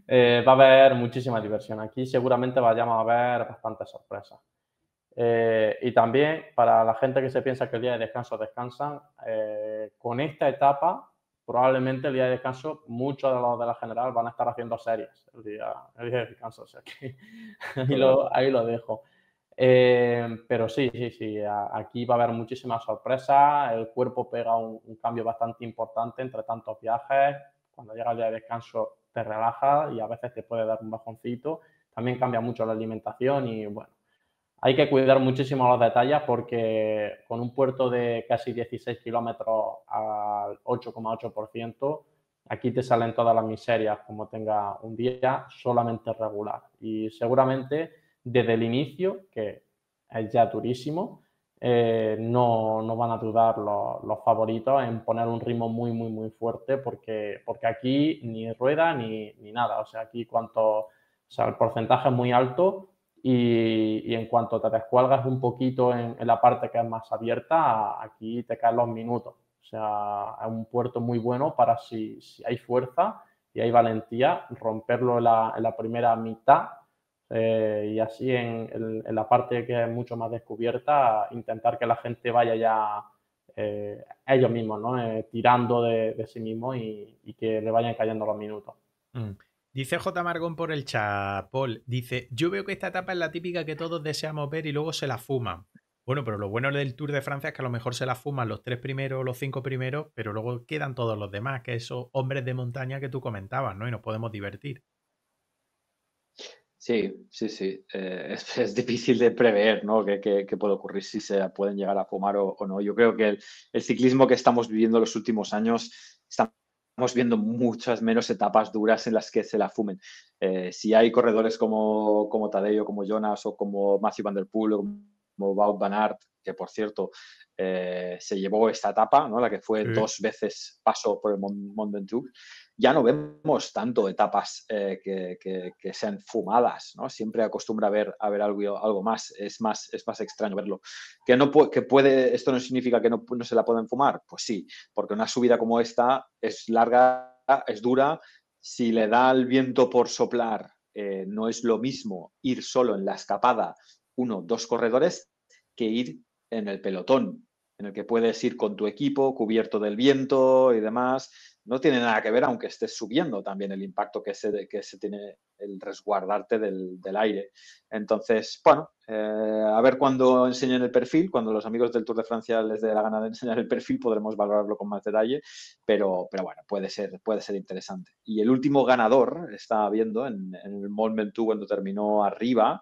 S2: eh, va a haber muchísima diversión. Aquí seguramente vayamos a ver bastantes sorpresas. Eh, y también para la gente que se piensa que el día de descanso descansan, eh, con esta etapa probablemente el día de descanso muchos de los de la general van a estar haciendo series el día, el día de descanso. O sea que ahí, lo, ahí lo dejo. Eh, pero sí, sí, sí, aquí va a haber muchísimas sorpresas. El cuerpo pega un, un, cambio bastante importante entre tantos viajes. Cuando llega el día de descanso te relajas y a veces te puede dar un bajoncito. También cambia mucho la alimentación y bueno, hay que cuidar muchísimo los detalles porque con un puerto de casi 16 kilómetros al 8,8%, aquí te salen todas las miserias como tenga un día solamente regular. Y seguramente desde el inicio, que es ya durísimo, eh, no, no, van a dudar los, favoritos en poner un ritmo muy, muy, muy fuerte porque, porque aquí ni rueda ni, ni nada. O sea, aquí cuanto, sea, el porcentaje es muy alto y, en cuanto te descuelgas un poquito en, la parte que es más abierta, aquí te caen los minutos. O sea, es un puerto muy bueno para si, hay fuerza y hay valentía, romperlo en la, primera mitad eh, y así en, la parte que es mucho más descubierta, intentar que la gente vaya ya eh, ellos mismos, eh, tirando de, sí mismos y, que le vayan cayendo los minutos. Mm. Dice J. Margón por el
S1: chapol. Dice, yo veo que esta etapa es la típica que todos deseamos ver y luego se la fuman. Bueno, pero lo bueno del Tour de Francia es que a lo mejor se la fuman los tres primeros, los cinco primeros, pero luego quedan todos los demás, que esos hombres de montaña que tú comentabas, ¿no? Y nos podemos divertir.
S3: Sí, sí, sí. Eh, es, difícil de prever, ¿no? ¿Qué, puede ocurrir si se pueden llegar a fumar o, no? Yo creo que el, el, ciclismo que estamos viviendo los últimos años está estamos viendo muchas menos etapas duras en las que se la fumen. Eh, si hay corredores como, como Tadeo, como Jonas o como Matthew Van Der Poel o como Wout Van Aert, que por cierto eh, se llevó esta etapa, ¿no? la que fue dos veces paso por el Mont, Mont Ventoux, ya no vemos tanto etapas eh, que, sean fumadas, ¿no? Siempre acostumbra a ver, ver algo, algo más, es más, es más extraño verlo. ¿Que, no puede, esto no significa que no, se la puedan fumar? Pues sí, porque una subida como esta es larga, es dura, si le da el viento por soplar, eh, no es lo mismo ir solo en la escapada, uno, dos corredores, que ir en el pelotón, en el que puedes ir con tu equipo, cubierto del viento y demás no tiene nada que ver, aunque estés subiendo también el impacto que se, que se tiene el resguardarte del, aire. Entonces, bueno, eh, a ver cuando enseñen el perfil, cuando los amigos del Tour de Francia les dé la gana de enseñar el perfil, podremos valorarlo con más detalle, pero, pero bueno, puede ser, puede ser interesante. Y el último ganador, estaba viendo en, el Moment cuando terminó arriba,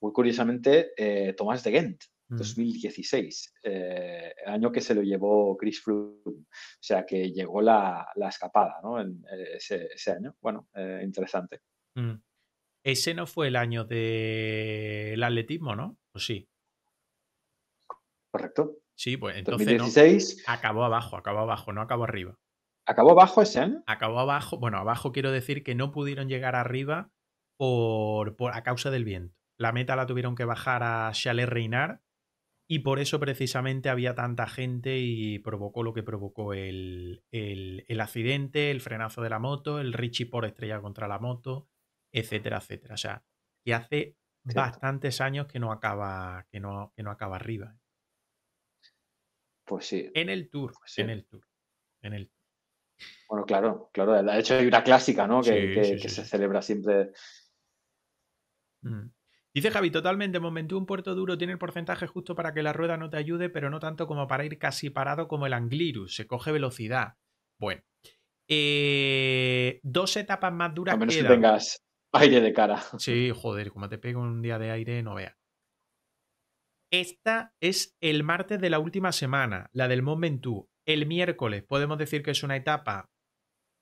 S3: muy curiosamente, eh, Tomás de Ghent, 2016, mm. eh, año que se lo llevó Chris Froome, o sea que llegó la, escapada ¿no? en eh, ese, año. Bueno, eh, interesante.
S1: Mm. Ese no fue el año del atletismo, ¿no? ¿O sí? Correcto. Sí, pues entonces 2016, acabó abajo, acabó abajo, no acabó arriba. ¿Acabó abajo ese Acabó abajo, bueno, abajo quiero decir que no pudieron llegar arriba por, a causa del viento. La meta la tuvieron que bajar a Chalet Reinar y por eso precisamente había tanta gente y provocó lo que provocó el, accidente, el frenazo de la moto, el Richie por estrella contra la moto, etcétera, etcétera. O sea, que hace bastantes años que no acaba, que no, que no acaba arriba. Pues sí. En el tour, pues en el tour. En el
S3: Bueno, claro, claro. De hecho, hay una clásica, ¿no? Que, se celebra siempre.
S1: Mm. Dice Javi, totalmente, un Puerto Duro tiene el porcentaje justo para que la rueda no te ayude, pero no tanto como para ir casi parado como el Anglirus, se coge velocidad. Bueno, eh, dos etapas más duras. A menos que tengas aire de cara. Sí, joder, como te pego un día de aire, no vea? Esta es el martes de la última semana, la del Momentú. El miércoles podemos decir que es una etapa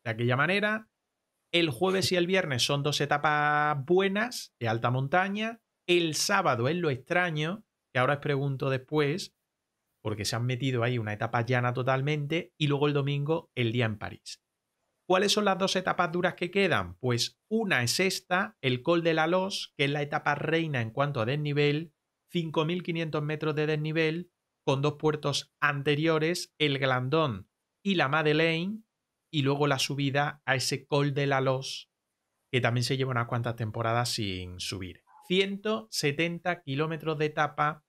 S1: de aquella manera. El jueves y el viernes son dos etapas buenas de alta montaña el sábado es lo extraño, que ahora os pregunto después, porque se han metido ahí una etapa llana totalmente, y luego el domingo el día en París. ¿Cuáles son las dos etapas duras que quedan? Pues una es esta, el Col de la Loz, que es la etapa reina en cuanto a desnivel, 5.500 metros de desnivel, con dos puertos anteriores, el Glandón y la Madeleine, y luego la subida a ese Col de la Loz, que también se lleva unas cuantas temporadas sin subir. 170 kilómetros de etapa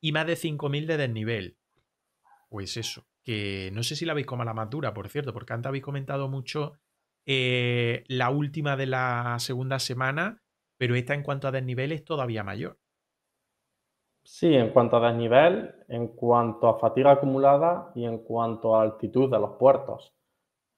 S1: y más de 5.000 de desnivel. Pues eso, que no sé si la habéis como la madura, por cierto, porque antes habéis comentado mucho eh, la última de la segunda semana, pero esta en cuanto a desnivel es todavía mayor.
S2: Sí, en cuanto a desnivel, en cuanto a fatiga acumulada y en cuanto a altitud de los puertos.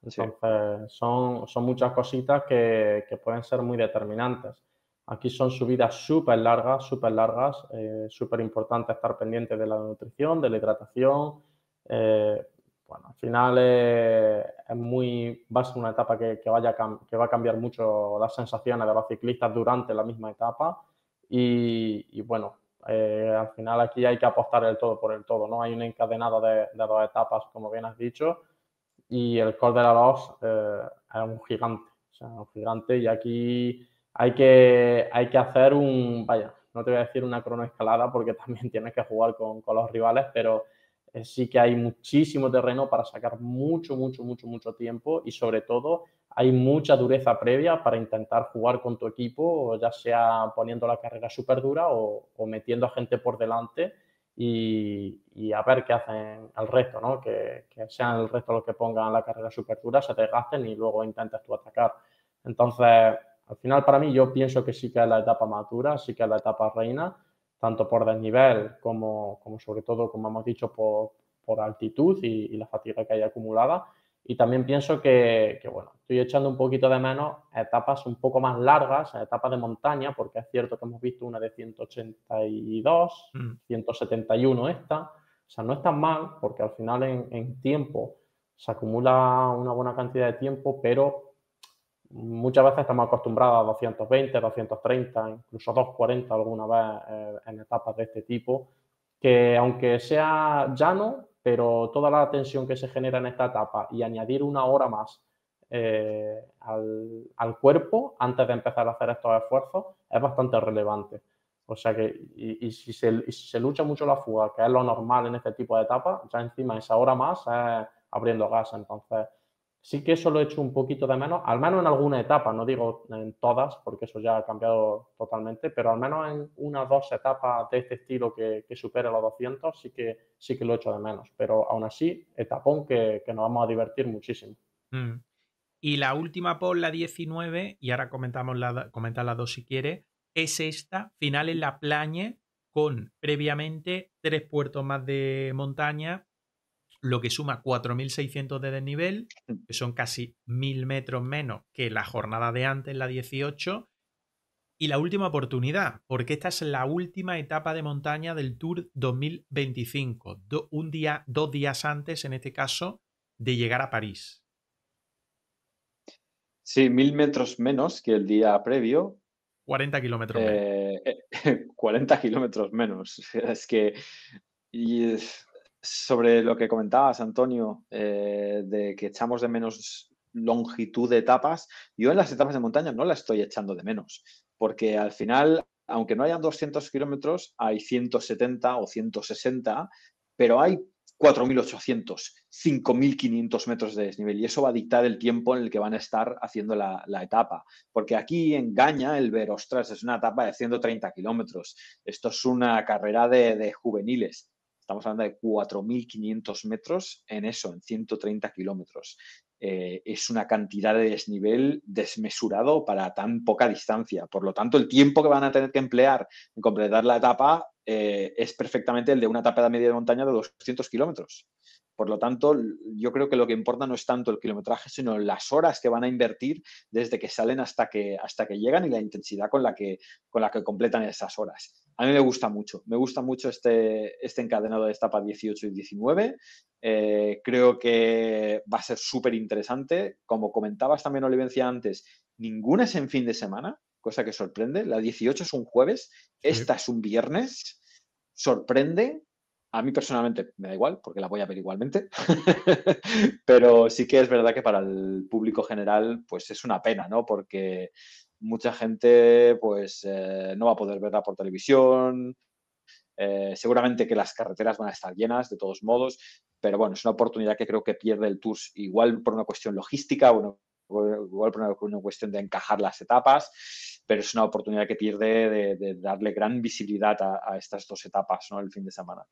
S2: son, muchas cositas que, pueden ser muy determinantes. Aquí son subidas súper largas, súper largas, eh, súper importante estar pendiente de la nutrición, de la hidratación. Eh, bueno, al final eh, es muy, va a ser una etapa que, vaya, que va a cambiar mucho las sensaciones de los ciclistas durante la misma etapa. Y, bueno, al final aquí hay que apostar el todo por el todo, ¿no? Hay una encadenada de, dos etapas, como bien has dicho, y el Col de la voz es un gigante, o sea, un gigante y aquí hay que, hay que hacer un, vaya, no te voy a decir una cronoescalada porque también tienes que jugar con, los rivales, pero eh, sí que hay muchísimo terreno para sacar mucho, mucho, mucho, mucho tiempo y sobre todo hay mucha dureza previa para intentar jugar con tu equipo, ya sea poniendo la carrera súper dura o, metiendo a gente por delante y, a ver qué hacen el resto, ¿no? que, sean el resto los que pongan la carrera súper dura, se desgasten y luego intentes tú atacar. Entonces, al final, para mí, yo pienso que sí que es la etapa madura, sí que es la etapa reina, tanto por desnivel como, como sobre todo, como hemos dicho, por, por altitud y, la fatiga que hay acumulada. Y también pienso que, bueno, estoy echando un poquito de menos etapas un poco más largas, etapas de montaña, porque es cierto que hemos visto una de 182, 171 mm. esta. O sea, no es tan mal, porque al final en tiempo se acumula una buena cantidad de tiempo, pero Muchas veces estamos acostumbrados a 220, 230, incluso 240 alguna vez eh, en etapas de este tipo, que aunque sea llano, pero toda la tensión que se genera en esta etapa y añadir una hora más eh, al, cuerpo antes de empezar a hacer estos esfuerzos es bastante relevante. O sea que, si se, si se, lucha mucho la fuga, que es lo normal en este tipo de etapas, ya encima esa hora más es abriendo gas. Entonces, Sí que eso lo he hecho un poquito de menos, al menos en alguna etapa, no digo en todas, porque eso ya ha cambiado totalmente, pero al menos en una o dos etapas de este estilo que, supere los 200, sí que, sí que lo he hecho de menos. Pero aún así, etapón que, nos vamos a divertir muchísimo. Mm.
S1: Y la última por la 19, y ahora comentamos la, comentar las dos si quiere, es esta, final en la Plañe, con previamente tres puertos más de montaña, lo que suma 4.600 de desnivel, mm. que son casi 1.000 metros menos que la jornada de antes, la 18. Y la última oportunidad, porque esta es la última etapa de montaña del Tour 2025, un día, dos días antes, en este caso, de llegar a París.
S3: Sí, 1.000 metros menos que el día previo,
S1: 40 kilómetros
S3: menos. 40 eh, kilómetros menos. Es que sobre lo que comentabas, Antonio, eh, de que echamos de menos longitud de etapas, yo en las etapas de montaña no las estoy echando de menos, porque al final, aunque no hayan 200 kilómetros, hay 170 o 160, pero hay 4.800, 5.500 metros de desnivel y eso va a dictar el tiempo en el que van a estar haciendo la, etapa. Porque aquí engaña el ver, ostras, es una etapa de 130 kilómetros, esto es una carrera de juveniles Estamos hablando de 4.500 metros en eso, en 130 kilómetros. Eh, es una cantidad de desnivel desmesurado para tan poca distancia. Por lo tanto, el tiempo que van a tener que emplear en completar la etapa eh, es perfectamente el de una etapa de media de montaña de 200 kilómetros. Por lo tanto, yo creo que lo que importa no es tanto el kilometraje, sino las horas que van a invertir desde que salen hasta que, hasta que llegan y la intensidad con la, que, con la que completan esas horas. A mí me gusta mucho, me gusta mucho este, este encadenado de etapa 18 y 19. Eh, creo que va a ser súper interesante. Como comentabas también, Olivencia, antes, ninguna es en fin de semana, cosa que sorprende. La 18 es un jueves, esta es un viernes, sorprende. A mí personalmente me da igual, porque la voy a ver igualmente, pero sí que es verdad que para el público general pues es una pena, ¿no? Porque mucha gente pues eh, no va a poder verla por televisión, eh, seguramente que las carreteras van a estar llenas de todos modos, pero bueno, es una oportunidad que creo que pierde el Tours igual por una cuestión logística, bueno, igual por una, cuestión de encajar las etapas, pero es una oportunidad que pierde de, darle gran visibilidad a, a, estas dos etapas ¿no? el fin de semana.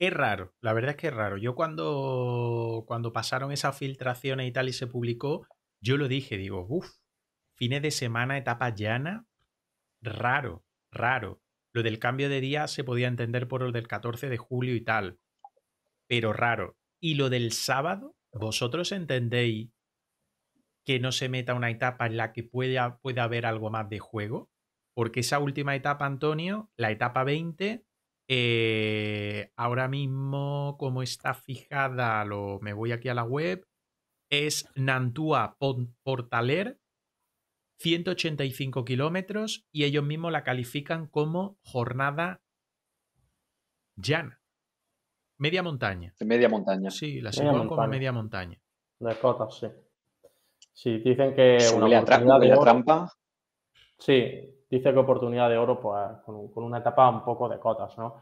S1: Es raro, la verdad es que es raro. Yo cuando, cuando pasaron esas filtraciones y tal y se publicó, yo lo dije, digo, uff, fines de semana, etapa llana, raro, raro. Lo del cambio de día se podía entender por lo del 14 de julio y tal, pero raro. Y lo del sábado, ¿vosotros entendéis que no se meta una etapa en la que pueda, pueda haber algo más de juego? Porque esa última etapa, Antonio, la etapa 20, eh, ahora mismo, como está fijada, lo, me voy aquí a la web, es Nantua Portaler, 185 kilómetros, y ellos mismos la califican como jornada llana. Media montaña. media montaña. Sí, la como media montaña. La
S2: cotas, sí. Sí, dicen que... Una de trampa. Sí, dice que oportunidad de oro pues, con, una etapa un poco de cotas, ¿no?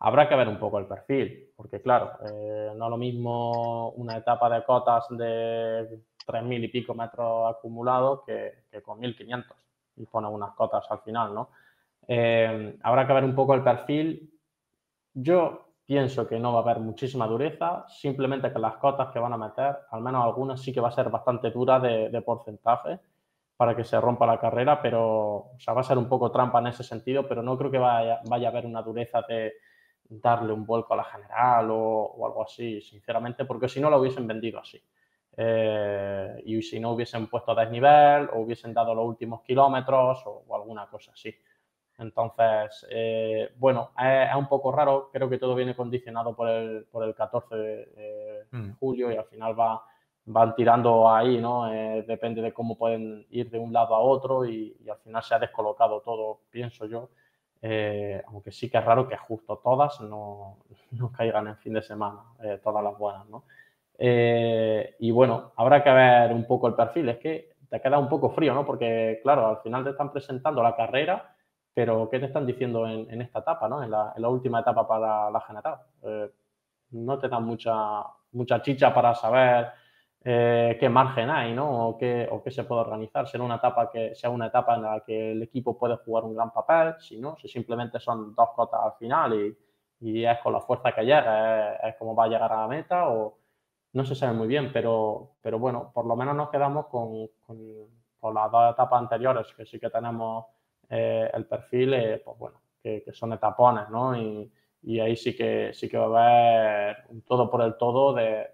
S2: Habrá que ver un poco el perfil, porque claro, eh, no lo mismo una etapa de cotas de 3.000 y pico metros acumulados que, con 1.500 y pone unas cotas al final, ¿no? Eh, habrá que ver un poco el perfil. Yo pienso que no va a haber muchísima dureza, simplemente que las cotas que van a meter, al menos algunas sí que va a ser bastante dura de, de porcentaje para que se rompa la carrera, pero o sea, va a ser un poco trampa en ese sentido, pero no creo que vaya, a haber una dureza de darle un vuelco a la general o, algo así, sinceramente, porque si no lo hubiesen vendido así. Eh, y si no hubiesen puesto a desnivel o hubiesen dado los últimos kilómetros o, alguna cosa así. Entonces, eh, bueno, es, un poco raro, creo que todo viene condicionado por el, por 14 de mm. julio y al final va van tirando ahí, ¿no? Eh, depende de cómo pueden ir de un lado a otro y, al final se ha descolocado todo, pienso yo. Eh, aunque sí que es raro que justo todas no, no caigan en fin de semana, eh, todas las buenas, ¿no? y bueno, habrá que ver un poco el perfil, es que te queda un poco frío, ¿no? Porque claro, al final te están presentando la carrera, pero ¿qué te están diciendo en, esta etapa, ¿no? En la, última etapa para la general. no te dan mucha, mucha chicha para saber eh, qué margen hay, ¿no? O qué, o qué se puede organizar, será una etapa que sea una etapa en la que el equipo puede jugar un gran papel, si no, si simplemente son dos cotas al final y, es con la fuerza que llega, es, como va a llegar a la meta o no se sabe muy bien, pero, pero bueno, por lo menos nos quedamos con, con, las dos etapas anteriores, que sí que tenemos eh, el perfil, eh, pues bueno, que, que, son etapones, ¿no? Y, y ahí sí que, sí que va a haber un todo por el todo de,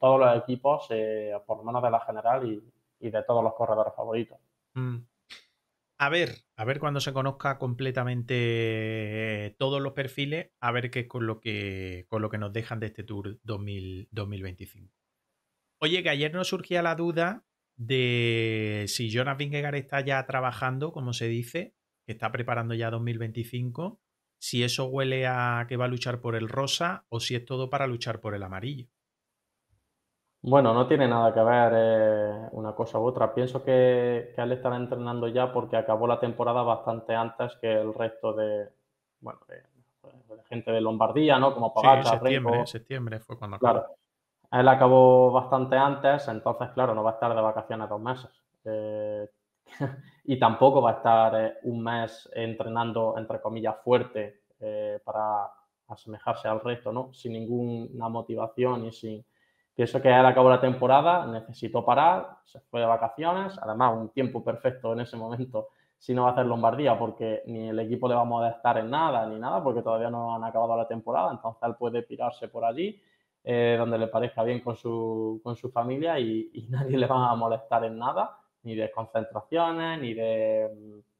S2: todos los equipos, eh, por lo menos de la general y, de todos los corredores favoritos.
S1: Mm. A ver, a ver cuando se conozca completamente eh, todos los perfiles, a ver qué es con lo que, con lo que nos dejan de este Tour 2025. Oye, que ayer nos surgía la duda de si Jonas Vingegaard está ya trabajando, como se dice, que está preparando ya 2025 si eso huele a que va a luchar por el rosa o si es todo para luchar por el amarillo.
S2: Bueno, no tiene nada que ver eh, una cosa u otra. Pienso que, él estará entrenando ya porque acabó la temporada bastante antes que el resto de, bueno, gente de Lombardía, ¿no? Como Pagata, septiembre, septiembre fue cuando acabó. Claro, él acabó bastante antes, entonces, claro, no va a estar de vacaciones dos meses. Eh, y tampoco va a estar eh, un mes entrenando, entre comillas, fuerte eh, para asemejarse al resto, ¿no? Sin ninguna motivación y sin... Pienso que al cabo la temporada, necesito parar, se fue de vacaciones, además un tiempo perfecto en ese momento si no va a hacer Lombardía, porque ni el equipo le va a molestar en nada, ni nada, porque todavía no han acabado la temporada, entonces él puede tirarse por allí, eh, donde le parezca bien con su, familia y nadie le va a molestar en nada ni de concentraciones, ni de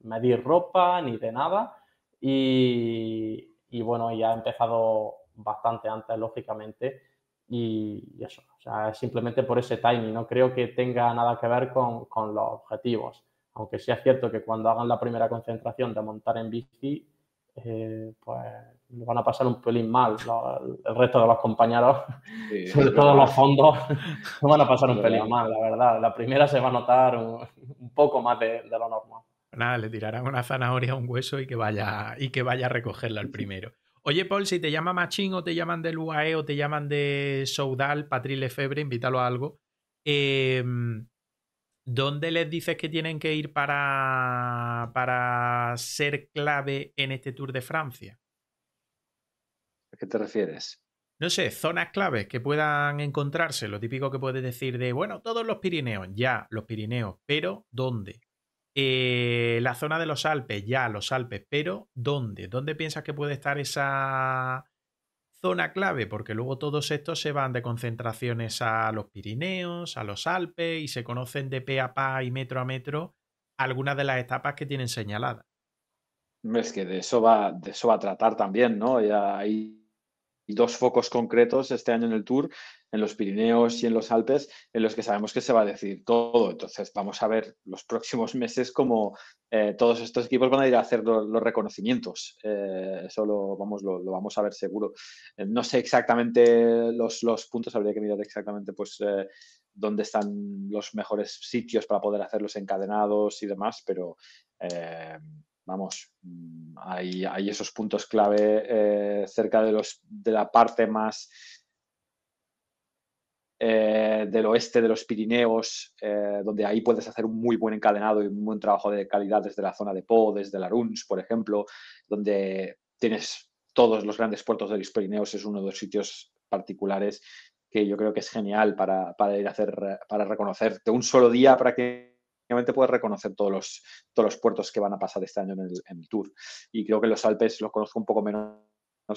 S2: mm, medir ropa, ni de nada. Y, bueno, ya ha empezado bastante antes, lógicamente, y, eso, o sea, simplemente por ese timing, no creo que tenga nada que ver con, con los objetivos, aunque sí es cierto que cuando hagan la primera concentración de montar en bici, eh, pues van a pasar un pelín mal. el resto de los compañeros, sobre todo los fondos, nos van a pasar un pelín mal, la verdad. La primera se va a notar un, poco más de, lo normal. Nada, le tirarán
S1: una zanahoria a un hueso y que vaya, y que vaya a recogerla el primero. Oye, Paul, si te llama Machín o te llaman del UAE o te llaman de Soudal, Patril Febre, invítalo a algo. Eh, ¿dónde les dices que tienen que ir para, para ser clave en este Tour de Francia?
S3: ¿A qué te refieres?
S1: No sé, zonas claves que puedan encontrarse, lo típico que puedes decir de, bueno, todos los Pirineos, ya, los Pirineos, pero ¿dónde? Eh, la zona de los Alpes, ya, los Alpes, pero ¿dónde? ¿Dónde piensas que puede estar esa, zona clave, porque luego todos estos se van de concentraciones a los Pirineos, a los Alpes y se conocen de pe a pa y metro a metro algunas de las etapas que tienen señaladas.
S3: Es que de eso va, de eso va a tratar también, ¿no? dos focos concretos este año en el Tour, en los Pirineos y en los Alpes, en los que sabemos que se va a decidir todo. Entonces, vamos a ver los próximos meses cómo eh, todos estos equipos van a ir a hacer los, reconocimientos. Eh, eso lo vamos, lo, vamos a ver seguro. Eh, no sé exactamente los, puntos, habría que mirar exactamente pues dónde están los mejores sitios para poder hacer los encadenados y demás, pero vamos, mm, hay, esos puntos clave eh, cerca de, los, de la parte más eh, del oeste de los Pirineos, eh, donde ahí puedes hacer un muy buen encadenado y un buen trabajo de calidad desde la zona de Po, desde la Runs, por ejemplo, donde tienes todos los grandes puertos de los Pirineos, es uno de los sitios particulares que yo creo que es genial para, para ir a hacer, para reconocerte un solo día para que puedes reconocer todos los, todos los puertos que van a pasar este año en el, Tour. Y creo que los Alpes los conozco un poco menos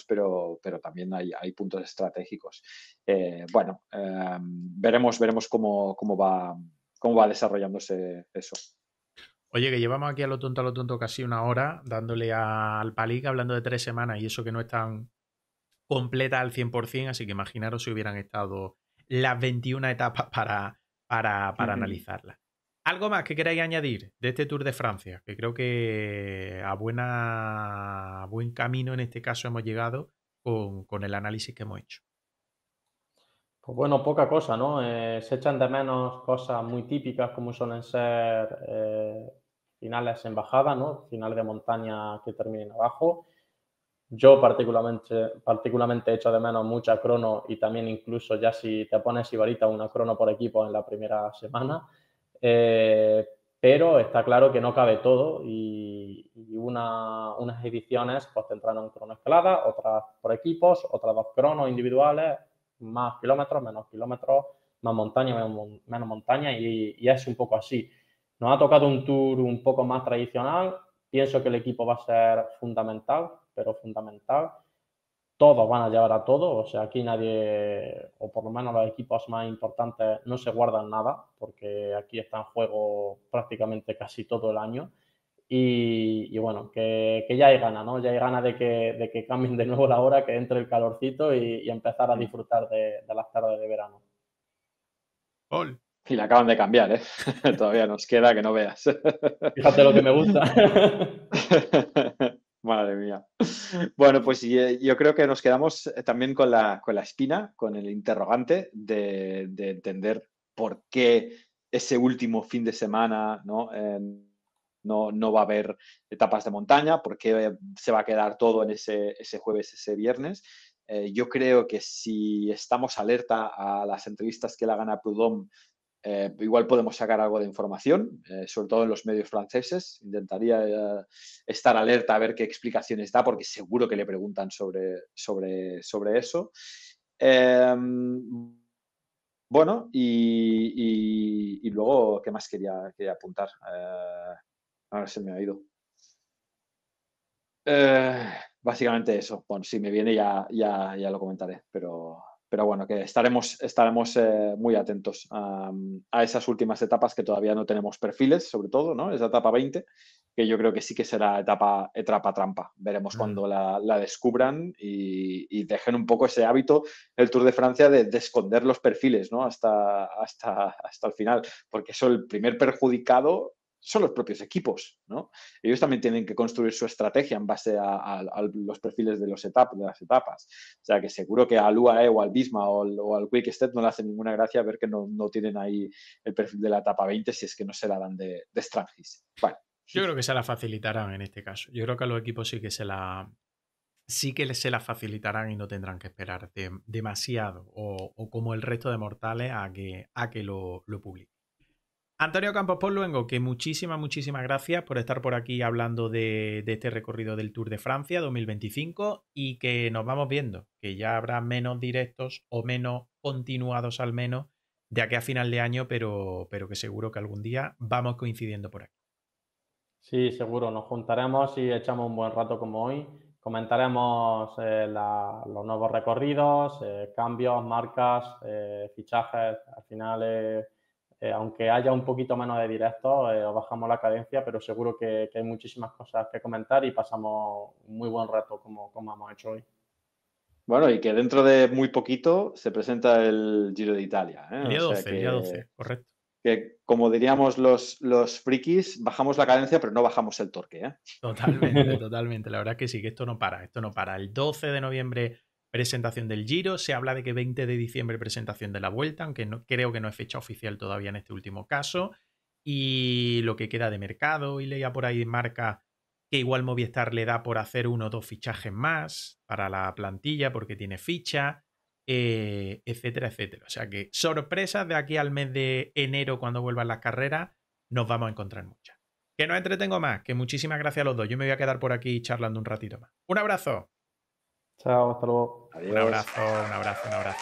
S3: pero, pero también hay, puntos estratégicos. Eh, bueno, em, veremos, veremos cómo, va, cómo va desarrollándose eso.
S1: Oye, que llevamos aquí a lo tonto, a lo tonto casi una hora dándole al palic hablando de tres semanas y eso que no están tan completa al 100%, así que imaginaros si hubieran estado las 21 etapas para, para, para analizarlas. ¿Algo más que queráis añadir de este Tour de Francia? Que creo que a, buena, buen camino en este caso hemos llegado con, el análisis que hemos hecho.
S2: Pues bueno, poca cosa, ¿no? Eh, se echan de menos cosas muy típicas como suelen ser eh, finales en bajada, ¿no? Finales de montaña que terminen abajo. Yo particularmente, he hecho de menos mucha crono y también incluso ya si te pones Ibarita una crono por equipo en la primera semana. Eh, pero está claro que no cabe todo y, unas ediciones pues tendrán un crono escalada, otras por equipos, otras dos cronos individuales, más kilómetros, menos kilómetros, más montaña, menos, montaña y, y, es un poco así. Nos ha tocado un tour un poco más tradicional, pienso que el equipo va a ser fundamental, pero fundamental todos van a llevar a todo, o sea, aquí nadie, o por lo menos los equipos más importantes, no se guardan nada, porque aquí está en juego prácticamente casi todo el año. Y, bueno, que, ya hay gana, ¿no? Ya hay gana de que, de que, cambien de nuevo la hora, que entre el calorcito y, empezar a disfrutar de, las tardes de verano. hoy
S3: Y la acaban de cambiar, ¿eh? Todavía nos queda que no veas. Fíjate lo que me gusta. Madre mía. Bueno, pues eh, yo creo que nos quedamos eh, también con la, espina, con el interrogante de, entender por qué ese último fin de semana ¿no? Em, no, no, va a haber etapas de montaña, por qué eh, se va a quedar todo en ese, jueves, ese viernes. yo creo que si estamos alerta a las entrevistas que le gana Prudhomme eh, igual podemos sacar algo de información, eh, sobre todo en los medios franceses. Intentaría eh, estar alerta a ver qué explicaciones da, porque seguro que le preguntan sobre, sobre, sobre eso. Em, bueno, y, luego, ¿qué más quería, quería apuntar? ahora se me ha ido. básicamente eso. Bueno, si me viene ya, ya lo comentaré, pero pero bueno, que estaremos, estaremos eh, muy atentos a, esas últimas etapas que todavía no tenemos perfiles, sobre todo, ¿no? Esa etapa 20, que yo creo que sí que será etapa, etapa trampa. Veremos cuando mm. la, descubran y, dejen un poco ese hábito el Tour de Francia de, esconder los perfiles, ¿no? Hasta, hasta, hasta el final, porque eso el primer perjudicado son los propios equipos, ¿no? Ellos también tienen que construir su estrategia en base a, los perfiles de, los de las etapas. O sea, que seguro que al UAE o al Bisma o, al Quick Step no le hace ninguna gracia ver que no, tienen ahí el perfil de la etapa 20 si es que no se la dan de, de Strangis.
S1: Yo creo que se la facilitarán en este caso. Yo creo que a los equipos sí que se la sí que se la facilitarán y no tendrán que esperar demasiado o, o, como el resto de mortales a que, a que lo, lo publiquen. Antonio Campos por que muchísimas, muchísimas gracias por estar por aquí hablando de, este recorrido del Tour de Francia 2025 y que nos vamos viendo, que ya habrá menos directos o menos continuados al menos de aquí a final de año, pero, pero que seguro que algún día vamos coincidiendo por aquí.
S2: Sí, seguro, nos juntaremos y echamos un buen rato como hoy. Comentaremos eh, los nuevos recorridos, eh, cambios, marcas, eh, fichajes, al final eh, aunque haya un poquito menos de directo, eh, bajamos la cadencia, pero seguro que, hay muchísimas cosas que comentar y pasamos muy buen rato como, hemos hecho hoy. Bueno, y que dentro
S3: de muy poquito se presenta el Giro de Italia. ¿eh? día 12, 12, correcto. Que como diríamos los, los frikis, bajamos la cadencia, pero no bajamos el torque.
S1: Totalmente, totalmente. La verdad es que sí, que esto no para, esto no para. El 12 de noviembre presentación del Giro, se habla de que 20 de diciembre presentación de la Vuelta, aunque no, creo que no es fecha oficial todavía en este último caso, y lo que queda de mercado, y leía por ahí marca que igual Movistar le da por hacer uno o dos fichajes más para la plantilla porque tiene ficha, eh, etcétera, etcétera. O sea que sorpresas de aquí al mes de enero cuando vuelvan las carreras, nos vamos a encontrar muchas. Que no entretengo más, que muchísimas gracias a los dos. Yo me voy a quedar por aquí charlando un ratito más. Un abrazo.
S2: Chao, hasta luego. Un abrazo,
S1: un abrazo, un abrazo.